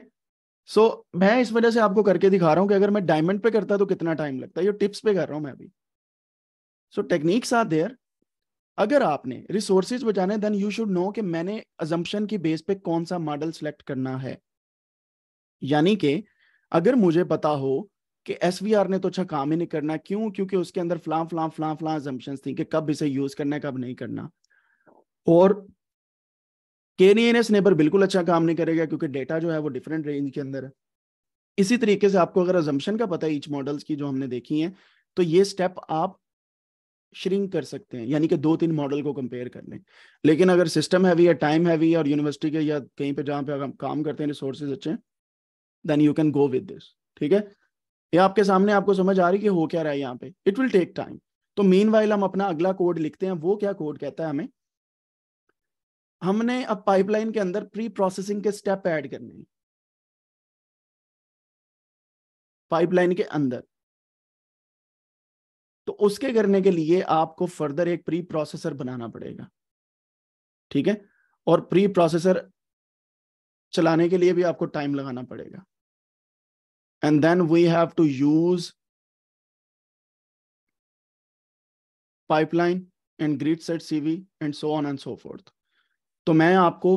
[SPEAKER 1] सो so, मैं इस वजह से आपको करके दिखा रहा हूँ कि अगर मैं डायमंड पे करता तो कितना टाइम लगता है ये टिप्स पे कर रहा हूँ मैं अभी सो टेक्निक्स आर देयर अगर आपने रिसोर्सेज बचाने देन यू शुड नो कि मैंने अजम्पन की बेस पे कौन सा मॉडल सेलेक्ट करना है यानी कि अगर मुझे पता हो कि एस ने तो अच्छा काम ही नहीं करना क्यों क्योंकि उसके अंदर फ्लां फ्लां फ्लां फ्लां अजम्पन थी कि कब इसे यूज करना है कब नहीं करना और केनियनस नेबर e बिल्कुल अच्छा काम नहीं करेगा क्योंकि डेटा जो है वो डिफरेंट रेंज के अंदर है इसी तरीके से आपको अगर अजम्पन का पता है ईच मॉडल्स की जो हमने देखी है तो ये स्टेप आप श्रिंक कर सकते हैं यानी कि दो तीन मॉडल को कंपेयर कर लें लेकिन अगर सिस्टम हैवी या टाइम हैवी और यूनिवर्सिटी के या कहीं पे जहाँ पे अगर काम करते हैं रिसोर्सेज अच्छे then you can go with this ठीक है ये आपके सामने आपको समझ आ रही कि हो क्या रहा है यहाँ पे इट विल टेक टाइम तो मीन हम अपना अगला कोड लिखते हैं वो क्या कोड कहता है हमें
[SPEAKER 2] हमने अब पाइपलाइन के अंदर प्री प्रोसेसिंग के स्टेप ऐड करने पाइपलाइन के अंदर तो उसके करने के लिए आपको फर्दर एक प्री प्रोसेसर बनाना पड़ेगा ठीक है और प्री प्रोसेसर चलाने के लिए भी आपको टाइम लगाना पड़ेगा and then we have to use pipeline and grid set CV and so on and so forth
[SPEAKER 1] तो मैं आपको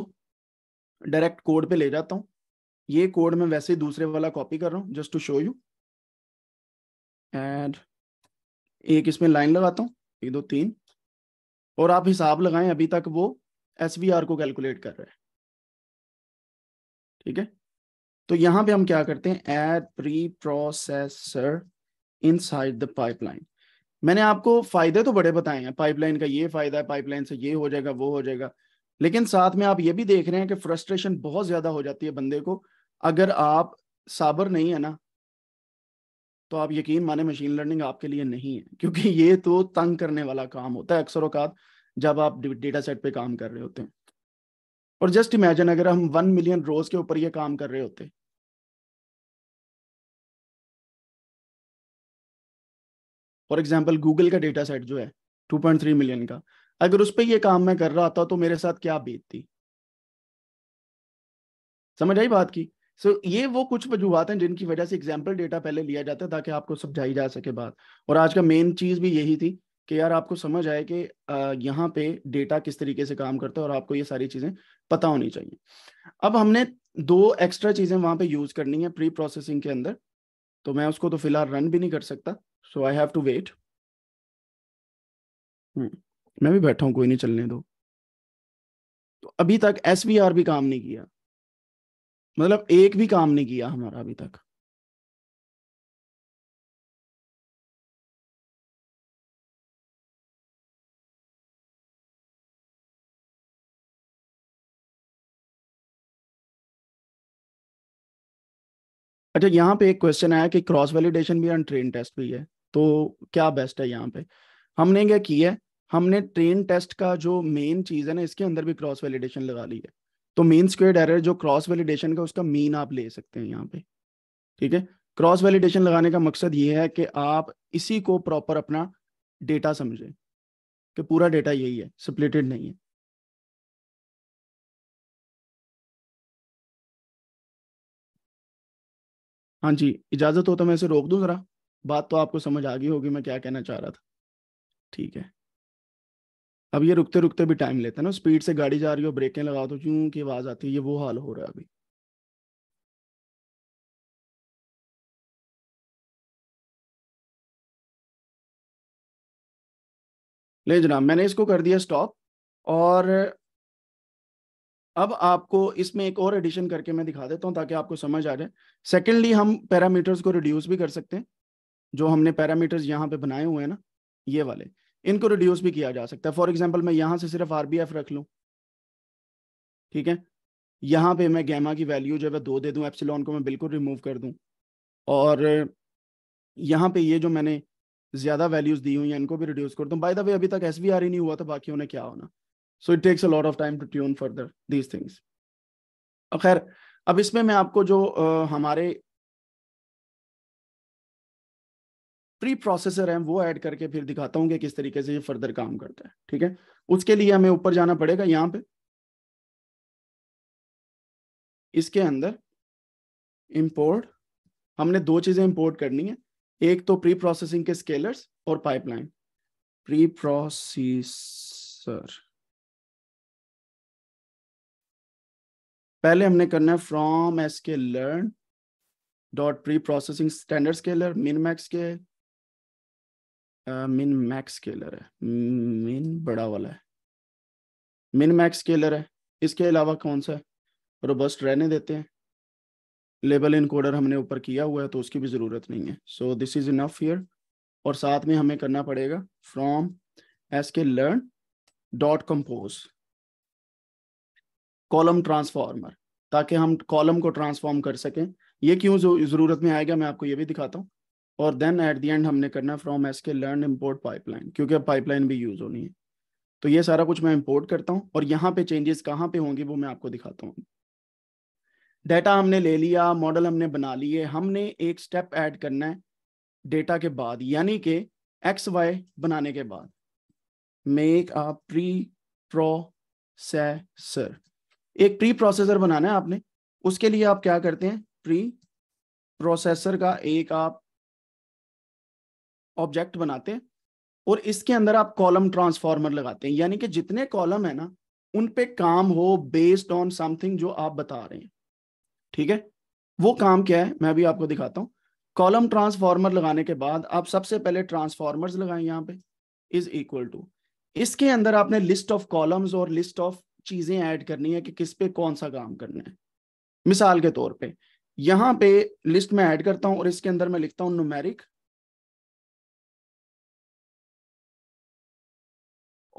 [SPEAKER 1] डायरेक्ट कोड पे ले जाता हूँ ये कोड मैं वैसे ही दूसरे वाला कॉपी कर रहा हूं just to show you and एक इसमें लाइन लगाता हूँ एक दो तीन और आप हिसाब लगाएं अभी तक वो एस को कैलकुलेट कर रहे हैं ठीक है तो यहां पे हम क्या करते हैं add pre processor inside the pipeline मैंने आपको फायदे तो बड़े बताए हैं पाइपलाइन का ये फायदा है पाइपलाइन से ये हो जाएगा वो हो जाएगा लेकिन साथ में आप ये भी देख रहे हैं कि फ्रस्ट्रेशन बहुत ज्यादा हो जाती है बंदे को अगर आप साबर नहीं है ना तो आप यकीन माने मशीन लर्निंग आपके लिए नहीं है क्योंकि ये तो तंग करने वाला काम होता है अक्सर अवकात जब आप डेटा सेट पे काम कर रहे होते हैं
[SPEAKER 2] और जस्ट इमेजिन अगर हम वन मिलियन रोज के ऊपर ये काम कर रहे होते फॉर एग्जाम्पल गूगल का डेटा सेट जो है 2.3 मिलियन का अगर उस पर यह काम मैं कर रहा था तो मेरे साथ क्या बीतती
[SPEAKER 1] समझ आई बात की सो so, ये वो कुछ वजूहत हैं जिनकी वजह से एग्जाम्पल डेटा पहले लिया जाता है ताकि आपको समझाई जा सके बात और आज का मेन चीज़ भी यही थी कि यार आपको समझ आए कि यहाँ पे डेटा किस तरीके से काम करता है और आपको ये सारी चीज़ें पता होनी चाहिए अब हमने दो एक्स्ट्रा चीज़ें वहाँ पे यूज़ करनी है प्री
[SPEAKER 2] प्रोसेसिंग के अंदर तो मैं उसको तो फिलहाल रन भी नहीं कर सकता so I have to wait मैं भी बैठा हूँ कोई नहीं चलने दो तो अभी तक एस भी काम नहीं किया मतलब एक भी काम नहीं किया हमारा अभी तक अच्छा यहाँ पे एक क्वेश्चन आया कि क्रॉस वैलिडेशन भी एंड ट्रेन टेस्ट भी है तो क्या बेस्ट है यहाँ पे
[SPEAKER 1] हमने क्या किया है हमने ट्रेन टेस्ट का जो मेन चीज है ना इसके अंदर भी क्रॉस वैलिडेशन लगा ली है तो मीन स्क्वेड एरर जो क्रॉस वैलिडेशन का उसका मीन आप ले सकते हैं यहाँ पे ठीक है क्रॉस वैलिडेशन लगाने का मकसद ये है कि आप इसी को प्रॉपर अपना
[SPEAKER 2] डेटा समझें कि पूरा डेटा यही है सप्लेटेड नहीं है हाँ जी इजाज़त हो तो मैं इसे रोक दूँ ज़रा बात तो आपको समझ आ गई होगी मैं क्या कहना चाह रहा था ठीक है अब ये रुकते रुकते भी टाइम लेता है ना स्पीड से गाड़ी जा रही हो ब्रेकें लगा दो क्यों की आवाज आती है ये वो हाल हो रहा है अभी ले जनाब मैंने इसको कर दिया स्टॉप और
[SPEAKER 1] अब आपको इसमें एक और एडिशन करके मैं दिखा देता हूँ ताकि आपको समझ आ जाए सेकेंडली हम पैरामीटर्स को रिड्यूस भी कर सकते हैं जो हमने पैरामीटर्स यहाँ पे बनाए हुए हैं ना ये वाले इनको रिड्यूस भी किया जा सकता है फॉर एग्जाम्पल मैं यहाँ से सिर्फ आर रख लूँ ठीक है यहाँ पे मैं गैमा की वैल्यू जो है दो दे दूँ एप्सिलॉन को मैं बिल्कुल रिमूव कर दूँ और यहाँ पे ये जो मैंने ज़्यादा वैल्यूज़ दी हुई हैं इनको भी रिड्यूस कर दूँ बाय द वे अभी तक एस ही नहीं हुआ था बाकी उन्हें क्या होना so it takes a lot of time to tune
[SPEAKER 2] further these things खैर अब इसमें मैं आपको जो आ, हमारे प्री प्रोसेसर है वो ऐड करके फिर दिखाता हूँ कि किस तरीके से ये फर्दर काम करता है ठीक है उसके लिए हमें ऊपर जाना पड़ेगा यहाँ पे इसके अंदर इम्पोर्ट हमने दो चीज़ें इम्पोर्ट करनी है एक तो प्री प्रोसेसिंग के स्केलर्स और पाइपलाइन प्री प्रोसेसर पहले हमने करना है from S K learn
[SPEAKER 1] dot pre processing standard scaler min max के मिन मैक्स स्केलर है मिन बड़ा वाला है मिन मैक्स स्केलर है इसके अलावा कौन सा है रोबस्ट रहने देते हैं लेबल इनकोडर हमने ऊपर किया हुआ है तो उसकी भी ज़रूरत नहीं है so this is enough here और साथ में हमें करना पड़ेगा from S K learn dot compose column transformer ताकि हम कॉलम को ट्रांसफॉर्म कर सकें ये क्यों ज़रूरत में आएगा मैं आपको ये भी दिखाता हूँ और देन एट दी एंड हमने करना from S K learn import pipeline क्योंकि अब पाइपलाइन भी यूज होनी है तो ये सारा कुछ मैं इम्पोर्ट करता हूँ और यहाँ पे चेंजेस कहाँ पे होंगे वो मैं आपको दिखाता हूँ डेटा हमने ले लिया मॉडल हमने बना लिए हमने एक स्टेप ऐड करना है डेटा के बाद यानी कि एक्स वाई बनाने के बाद मेक अ प्री प्रोसेसर एक प्री प्रोसेसर बनाना है आपने उसके लिए आप क्या करते हैं प्री प्रोसेसर का एक आप ऑब्जेक्ट बनाते हैं और इसके अंदर आप कॉलम ट्रांसफॉर्मर लगाते हैं यानी कि जितने कॉलम है ना उन पे काम हो बेस्ड ऑन समथिंग जो आप बता रहे हैं ठीक है वो काम क्या है मैं भी आपको दिखाता हूँ कॉलम ट्रांसफॉर्मर लगाने के बाद आप सबसे पहले ट्रांसफॉर्मर्स लगाएं यहाँ पे इज इक्वल टू इसके अंदर आपने लिस्ट ऑफ कॉलम्स और लिस्ट ऑफ चीजें ऐड करनी है कि किस पे कौन सा काम करना है मिसाल के तौर पे यहाँ पे लिस्ट
[SPEAKER 2] में ऐड करता हूँ और इसके अंदर मैं लिखता हूँ नुमेरिक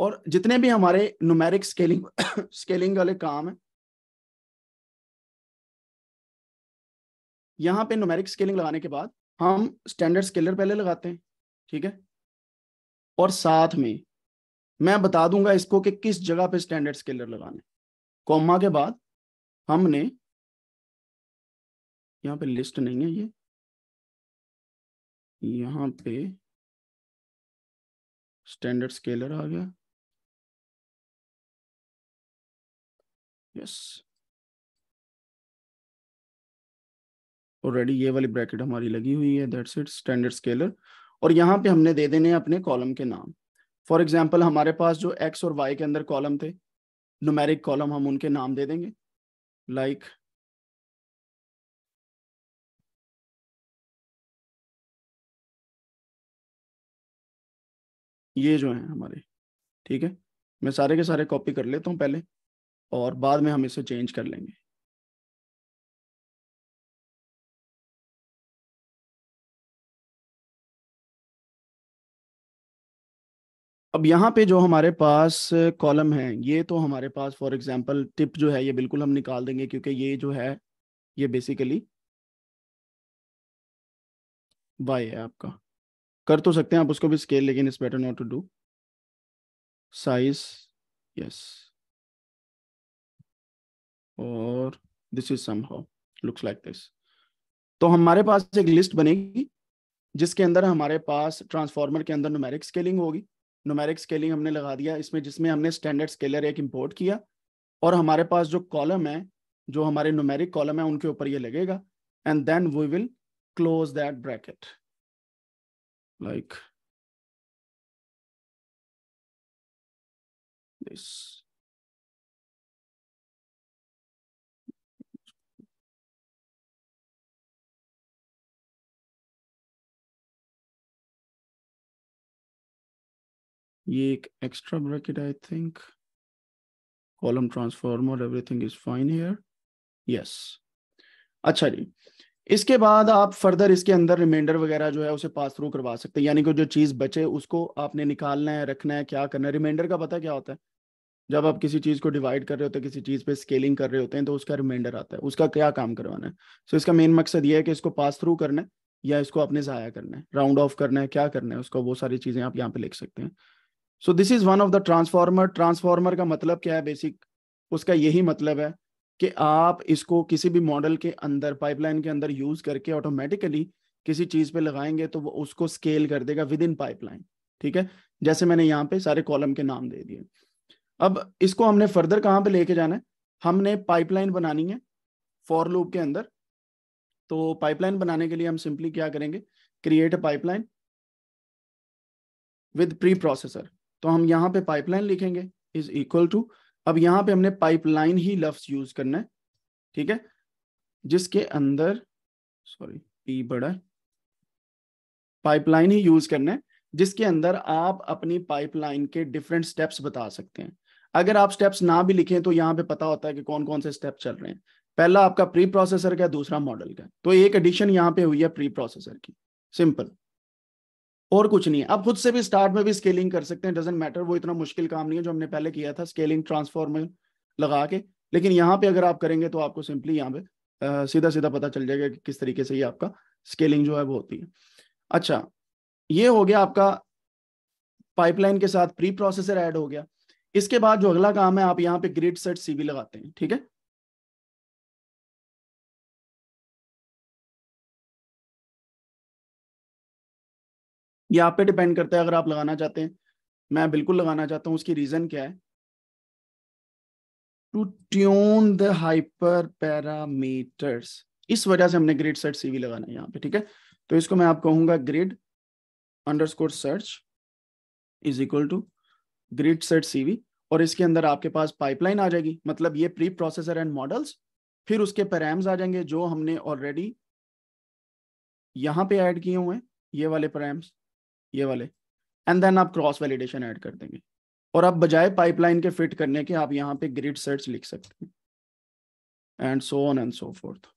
[SPEAKER 2] और जितने भी हमारे नुमेरिक स्केलिंग स्केलिंग वाले काम है यहाँ पे नुमेरिक स्केलिंग लगाने के बाद हम स्टैंडर्ड स्केलर पहले लगाते हैं ठीक है
[SPEAKER 1] और साथ में मैं बता दूंगा इसको कि किस जगह पे स्टैंडर्ड स्केलर लगाने
[SPEAKER 2] कॉमा के बाद हमने यहाँ पे लिस्ट नहीं है ये यहाँ पे स्टैंडर्ड स्केलर आ गया यस ऑलरेडी ये
[SPEAKER 1] वाली ब्रैकेट हमारी लगी हुई है दैट्स इट स्टैंडर्ड स्केलर और यहाँ पे हमने दे देने अपने कॉलम के नाम फॉर एग्जाम्पल हमारे पास जो एक्स और वाई के अंदर कॉलम थे नोमेरिक कॉलम हम
[SPEAKER 2] उनके नाम दे देंगे लाइक like, ये जो है हमारे ठीक है मैं सारे के सारे कॉपी कर लेता हूँ पहले और बाद में हम इसे चेंज कर लेंगे अब यहाँ पे जो हमारे पास कॉलम है ये तो हमारे पास फॉर एग्जांपल
[SPEAKER 1] टिप जो है ये बिल्कुल हम निकाल देंगे क्योंकि ये जो है ये बेसिकली
[SPEAKER 2] वाई है आपका कर तो सकते हैं आप उसको भी स्केल लेकिन is better not to do size yes और this is somehow looks like this तो हमारे
[SPEAKER 1] पास एक लिस्ट बनेगी जिसके अंदर हमारे पास ट्रांसफार्मर के अंदर नोमेरिक स्केलिंग होगी नोमेरिक स्केलिंग हमने लगा दिया इसमें जिसमें हमने स्टैंडर्ड स्केलर एक इम्पोर्ट किया और हमारे पास जो कॉलम है जो हमारे नोमेरिक कॉलम है उनके ऊपर ये लगेगा and then we will
[SPEAKER 2] close that bracket like this ये एक extra bracket I think column transformer
[SPEAKER 1] everything is fine here yes अच्छा जी इसके बाद आप फर्दर इसके अंदर रिमाइंडर वगैरह जो है उसे पास थ्रू करवा सकते हैं यानी कि जो चीज़ बचे उसको आपने निकालना है रखना है क्या करना है रिमाइंडर का पता क्या होता है जब आप किसी चीज़ को डिवाइड कर रहे होते हैं किसी चीज़ पे स्केलिंग कर रहे होते हैं तो उसका रिमाइंडर आता है उसका क्या काम करवाना है सो so, इसका मेन मकसद ये है कि इसको पास थ्रू करना है या इसको आपने ज़ाया करना है राउंड ऑफ करना है क्या करना है उसका वो सारी चीज़ें आप यहाँ पे लिख सकते हैं so this is one of the transformer transformer का मतलब क्या है बेसिक उसका यही मतलब है कि आप इसको किसी भी मॉडल के अंदर पाइपलाइन के अंदर यूज करके ऑटोमेटिकली किसी चीज पे लगाएंगे तो वो उसको स्केल कर देगा विद इन पाइपलाइन ठीक है जैसे मैंने यहाँ पे सारे कॉलम के नाम दे दिए अब इसको हमने फर्दर कहाँ पे लेके जाना है हमने पाइपलाइन बनानी है फॉर लूप के अंदर तो पाइपलाइन बनाने के लिए हम सिंपली क्या करेंगे create a pipeline with pre processor तो हम यहाँ पे पाइपलाइन लिखेंगे इज इक्वल टू अब यहाँ पे हमने पाइपलाइन ही लफ्स यूज करना है ठीक है जिसके अंदर सॉरी पी बड़ा पाइपलाइन ही यूज करना है जिसके अंदर आप अपनी पाइपलाइन के डिफरेंट स्टेप्स बता सकते हैं अगर आप स्टेप्स ना भी लिखें तो यहाँ पे पता होता है कि कौन कौन से स्टेप चल रहे हैं पहला आपका प्री प्रोसेसर का दूसरा मॉडल का तो एक एडिशन यहाँ पे हुई है प्री प्रोसेसर की सिंपल और कुछ नहीं है आप खुद से भी स्टार्ट में भी स्केलिंग कर सकते हैं डजेंट मैटर वो इतना मुश्किल काम नहीं है जो हमने पहले किया था स्केलिंग ट्रांसफॉर्मर लगा के लेकिन यहाँ पे अगर आप करेंगे तो आपको सिंपली यहाँ पे सीधा सीधा पता चल जाएगा कि किस तरीके से ये आपका स्केलिंग जो है वो होती है अच्छा ये हो गया आपका
[SPEAKER 2] पाइपलाइन के साथ प्री प्रोसेसर ऐड हो गया इसके बाद जो अगला काम है आप यहाँ पे ग्रिड सेट सीबी लगाते हैं ठीक है ये आप पे डिपेंड करता है अगर आप लगाना चाहते हैं मैं बिल्कुल लगाना चाहता हूँ उसकी रीजन क्या है to
[SPEAKER 1] tune the hyper parameters इस वजह से हमने ग्रिड सर्च सीवी लगाना है यहाँ पे ठीक है तो इसको मैं आप कहूंगा grid underscore search is equal to grid search CV और इसके अंदर आपके पास पाइपलाइन आ जाएगी मतलब ये प्री प्रोसेसर एंड मॉडल्स फिर उसके पैराम्स आ जाएंगे जो हमने ऑलरेडी यहाँ पे ऐड किए हुए हैं ये वाले पैराम्स ये वाले एंड देन आप क्रॉस वैलिडेशन ऐड कर देंगे और आप बजाय पाइपलाइन के फिट करने के आप यहाँ पे ग्रिड सर्च लिख सकते
[SPEAKER 2] हैं and so on and so forth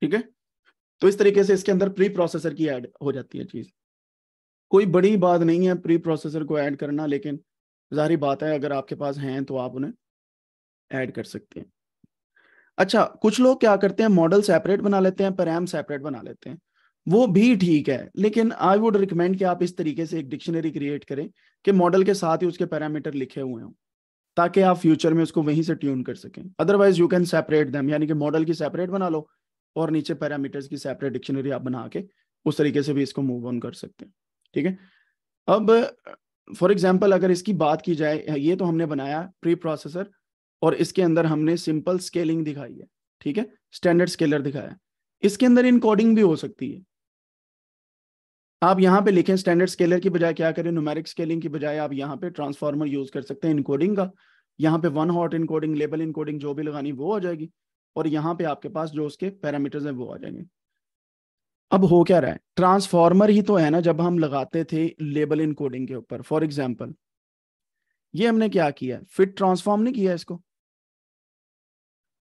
[SPEAKER 2] ठीक है तो इस तरीके से इसके अंदर प्री प्रोसेसर की ऐड हो जाती है चीज़
[SPEAKER 1] कोई बड़ी बात नहीं है प्री प्रोसेसर को ऐड करना लेकिन जारी बात है अगर आपके पास हैं तो आप उन्हें ऐड कर सकते हैं अच्छा कुछ लोग क्या करते हैं मॉडल सेपरेट बना लेते हैं पैराम सेपरेट बना लेते हैं वो भी ठीक है लेकिन आई वुड रिकमेंड कि आप इस तरीके से एक डिक्शनरी क्रिएट करें कि मॉडल के साथ ही उसके पैरामीटर लिखे हुए हों ताकि आप फ्यूचर में उसको वहीं से ट्यून कर सकें otherwise you can separate them यानी कि मॉडल की सेपरेट बना लो और नीचे पैरामीटर्स की सेपरेट डिक्शनरी आप बना के उस तरीके से भी इसको मूव ऑन कर सकते हैं ठीक है अब फॉर एग्जाम्पल अगर इसकी बात की जाए ये तो हमने बनाया प्री प्रोसेसर और इसके अंदर हमने सिंपल स्केलिंग दिखाई है ठीक है स्टैंडर्ड स्केलर दिखाया है इसके अंदर इनकोडिंग भी हो सकती है आप यहाँ पे लिखें स्टैंडर्ड स्केलर की बजाय क्या करें न्यूमेरिक स्केलिंग की बजाय आप यहाँ पे ट्रांसफार्मर यूज कर सकते हैं इनकोडिंग का यहां पे one hot encoding label encoding जो भी लगानी वो आ जाएगी और यहां पे आपके पास जो उसके पैरामीटर्स हैं वो आ जाएंगे अब हो क्या रहा है ट्रांसफॉर्मर ही तो है ना जब हम लगाते थे लेबल इनकोडिंग के ऊपर फॉर एग्जाम्पल ये हमने क्या किया फिट ट्रांसफॉर्म नहीं किया इसको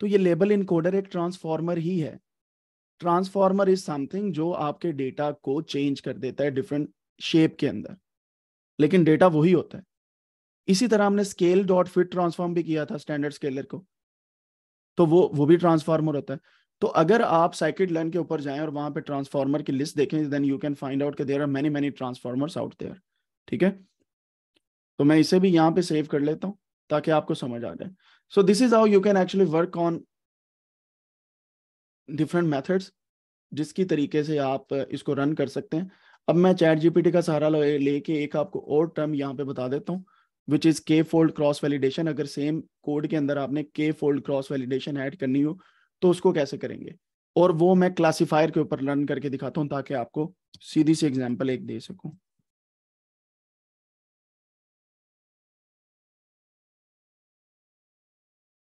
[SPEAKER 1] तो ये लेबल इनकोडर एक ट्रांसफॉर्मर ही है ट्रांसफॉर्मर इज समथिंग जो आपके डेटा को चेंज कर देता है डिफरेंट शेप के अंदर लेकिन डेटा वही होता है इसी तरह हमने स्केल डॉट फिट ट्रांसफॉर्म भी किया था स्टैंडर्ड स्केलर को तो वो वो भी ट्रांसफार्मर होता है तो अगर आप साइकिल लर्न के ऊपर जाएं और वहां पे ट्रांसफार्मर की लिस्ट देखें then you can find out के there are many many transformers out there ठीक है तो मैं इसे भी यहाँ पे सेव कर लेता हूँ ताकि आपको समझ आ जाए So this is how you can actually work on different methods जिसकी तरीके से आप uh, इसको रन कर सकते हैं अब मैं चैट जीपीटी का सहारा लेके एक आपको और टर्म यहाँ पे बता देता हूँ which is K fold cross validation अगर सेम कोड के अंदर आपने के फोल्ड क्रॉस वैलिडेशन ऐड करनी हो तो उसको कैसे करेंगे
[SPEAKER 2] और वो मैं क्लासिफायर के ऊपर रन करके दिखाता हूँ ताकि आपको सीधी सी एग्जाम्पल एक दे सकूँ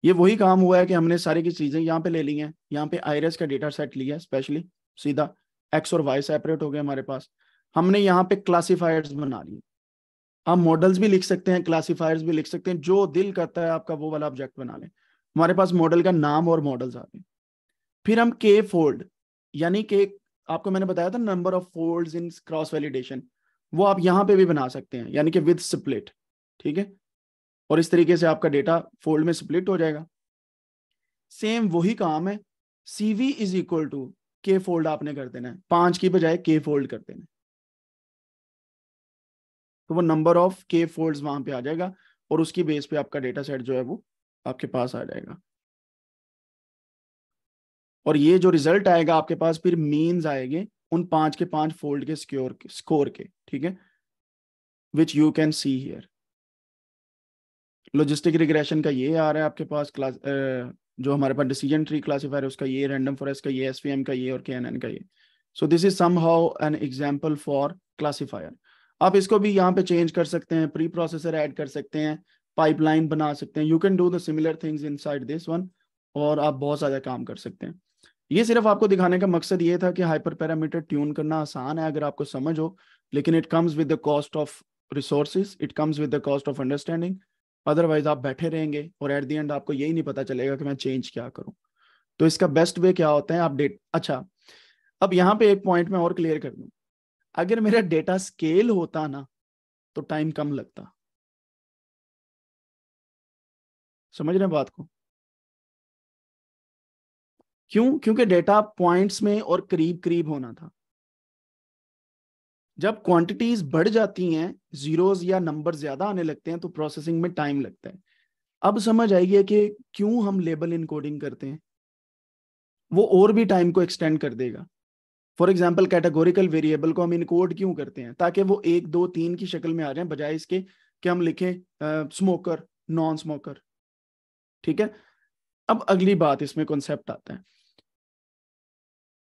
[SPEAKER 2] ये वही काम हुआ है कि हमने सारी की चीजें यहाँ पे ले ली हैं यहाँ पे आई का
[SPEAKER 1] डेटा सेट लिया स्पेशली सीधा एक्स और वाई सेपरेट हो गए हमारे पास हमने यहाँ पे क्लासीफायर्स बना लिए आप मॉडल्स भी लिख सकते हैं क्लासीफायर्स भी लिख सकते हैं जो दिल करता है आपका वो वाला ऑब्जेक्ट बना लें हमारे पास मॉडल का नाम और मॉडल्स आ गए फिर हम के फोल्ड यानी के आपको मैंने बताया था number of fold in cross validation वो आप यहाँ पे भी बना सकते हैं यानी कि विद स्प्लिट ठीक है और इस तरीके से आपका डेटा फोल्ड में स्प्लिट हो जाएगा सेम वही काम है CV is equal to K fold आपने कर देना है पांच की बजाय के फोल्ड कर देना तो वो नंबर ऑफ के फोल्ड वहां पे आ जाएगा और उसकी बेस पे आपका डेटा सेट जो है वो आपके पास आ जाएगा और ये जो रिजल्ट आएगा आपके पास फिर मीन आएंगे उन पांच के पांच फोल्ड के स्क्योर स्कोर के ठीक है which you can see here logistic regression का ये आ रहा है आपके पास क्लास जो हमारे पास डिसीजन ट्री क्लासिफायर है उसका ये रैंडम फॉरेस्ट का ये एस का ये और के का ये so this is somehow an example for classifier आप इसको भी यहाँ पे चेंज कर सकते हैं प्री प्रोसेसर एड कर सकते हैं पाइपलाइन बना सकते हैं you can do the similar things inside this one और आप बहुत ज़्यादा काम कर सकते हैं ये सिर्फ आपको दिखाने का मकसद ये था कि हाइपर पैरामीटर ट्यून करना आसान है अगर आपको समझ हो लेकिन it comes with the cost of resources it comes with the cost of understanding otherwise आप बैठे रहेंगे और एट दी एंड आपको यही नहीं पता चलेगा कि मैं चेंज क्या करूं तो इसका बेस्ट वे क्या होता है आप डेट अच्छा अब यहाँ पे एक पॉइंट में और क्लियर कर दूं अगर मेरा डेटा स्केल
[SPEAKER 2] होता ना तो टाइम कम लगता समझ रहे बात को क्यों क्योंकि डेटा पॉइंट्स में और करीब करीब होना था जब क्वांटिटीज
[SPEAKER 1] बढ़ जाती हैं जीरोस या नंबर ज्यादा आने लगते हैं तो प्रोसेसिंग में टाइम लगता है अब समझ आइए कि क्यों हम लेबल इनकोडिंग करते हैं वो और भी टाइम को एक्सटेंड कर देगा फॉर एग्जाम्पल कैटेगोरिकल वेरिएबल को हम इनकोड क्यों करते हैं ताकि वो एक दो तीन की शक्ल में आ जाए बजाय इसके कि हम लिखें स्मोकर नॉन स्मोकर ठीक है अब अगली बात इसमें कॉन्सेप्ट आता है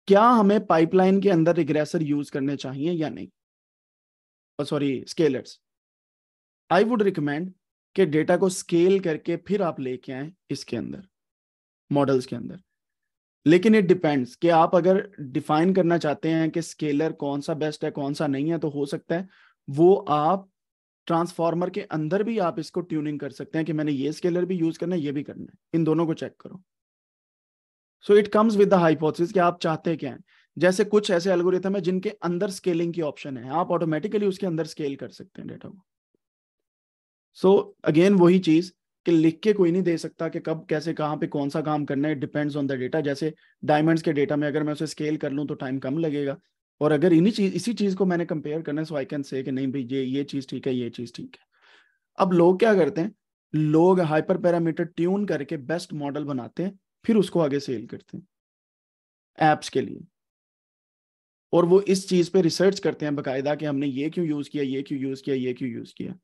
[SPEAKER 1] क्या हमें पाइपलाइन के अंदर रिग्रेसर यूज करने चाहिए या नहीं sorry scalers I would recommend कि डेटा को स्केल करके फिर आप लेके आए इसके अंदर मॉडल्स के अंदर लेकिन इट डिपेंड्स कि आप अगर डिफाइन करना चाहते हैं कि स्केलर कौन सा बेस्ट है कौन सा नहीं है तो हो सकता है वो आप ट्रांसफॉर्मर के अंदर भी आप इसको ट्यूनिंग कर सकते हैं कि मैंने ये स्केलर भी यूज करना है ये भी करना है इन दोनों को चेक करो so it comes with the hypothesis कि आप चाहते क्या हैं जैसे कुछ ऐसे एल्गोरिथम है जिनके अंदर स्केलिंग की ऑप्शन है आप ऑटोमेटिकली उसके अंदर स्केल कर सकते हैं डेटा को सो अगेन वही चीज कि लिख के कोई नहीं दे सकता कि कब कैसे कहाँ पे कौन सा काम करना है डिपेंड्स ऑन द डेटा जैसे डायमंड्स के डेटा में अगर मैं उसे स्केल कर लूँ तो टाइम कम लगेगा और अगर इन्हीं चीज इसी चीज को मैंने कंपेयर करना है सो आई कैन से कि नहीं भाई ये ये चीज ठीक है ये चीज ठीक है अब लोग क्या करते हैं लोग हाइपर पैरामीटर ट्यून करके बेस्ट मॉडल बनाते हैं फिर उसको आगे सेल करते हैं एप्स के लिए और वो इस चीज पे रिसर्च करते हैं बकायदा कि हमने ये क्यों यूज किया ये क्यों यूज किया ये क्यों यूज किया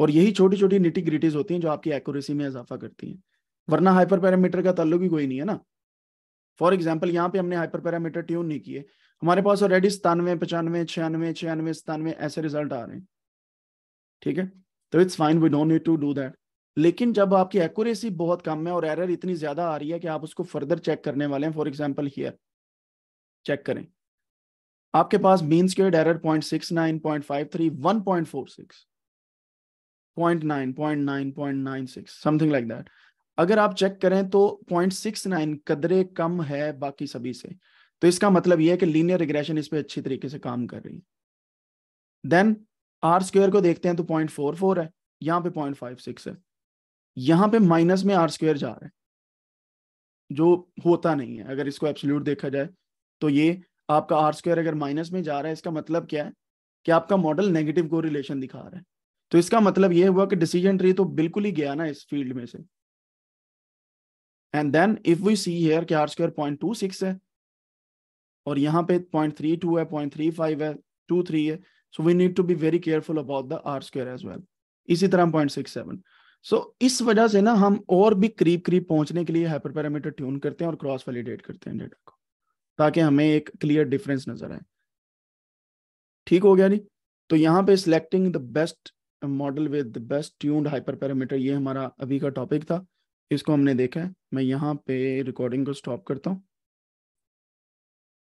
[SPEAKER 1] और यही छोटी छोटी निटी ग्रिटीज होती हैं जो आपकी एक्यूरेसी में इजाफा करती हैं वरना हाइपर पैरामीटर का तल्लुक ही कोई नहीं है ना फॉर एग्जाम्पल यहाँ पे हमने हाइपर पैरामीटर ट्यून नहीं किए हमारे पास ऑलरेडी सतानवे पचानवे छियानवे छियानवे सतानवे ऐसे रिजल्ट आ रहे हैं ठीक है तो it's fine we don't need to do that लेकिन जब आपकी एक्यूरेसी बहुत कम है और एरर इतनी ज्यादा आ रही है कि आप उसको फर्दर चेक करने वाले हैं फॉर एग्जाम्पल हियर चेक करें आपके पास mean squared error point six nine point five three one point four six point nine point nine point nine six something like that अगर आप चेक करें तो पॉइंट सिक्स नाइन कदरे कम है बाकी सभी से तो इसका मतलब यह है कि लीनियर रिग्रेशन इस पर अच्छी तरीके से काम कर रही है देन आर स्क्वेयर को देखते हैं तो पॉइंट फोर फोर है यहाँ पे पॉइंट फाइव सिक्स है यहाँ पे माइनस में आर स्क्वेयर जा रहा है जो होता नहीं है अगर इसको एब्सोल्यूट देखा जाए तो ये आपका आर स्क्वायर अगर माइनस में जा रहा है इसका मतलब क्या है कि आपका मॉडल नेगेटिव को रिलेशन दिखा रहा है तो इसका मतलब ये हुआ कि डिसीजन ट्री तो बिल्कुल ही गया ना इस फील्ड में से and then if we see here कि R square point two six है और यहाँ पे पॉइंट थ्री टू है पॉइंट थ्री फाइव है टू थ्री है so we need to be very careful about the R square as well इसी तरह पॉइंट सिक्स सेवन सो इस वजह से ना हम और भी करीब करीब पहुंचने के लिए हाइपर पैरामीटर ट्यून करते हैं और क्रॉस वैलिडेट करते हैं डेटा को ताकि हमें एक क्लियर डिफरेंस नजर आए ठीक हो गया जी तो यहाँ पे selecting the best model with the best tuned hyper parameter ये हमारा अभी का
[SPEAKER 2] टॉपिक था इसको हमने देखा है मैं यहाँ पे रिकॉर्डिंग को स्टॉप करता हूँ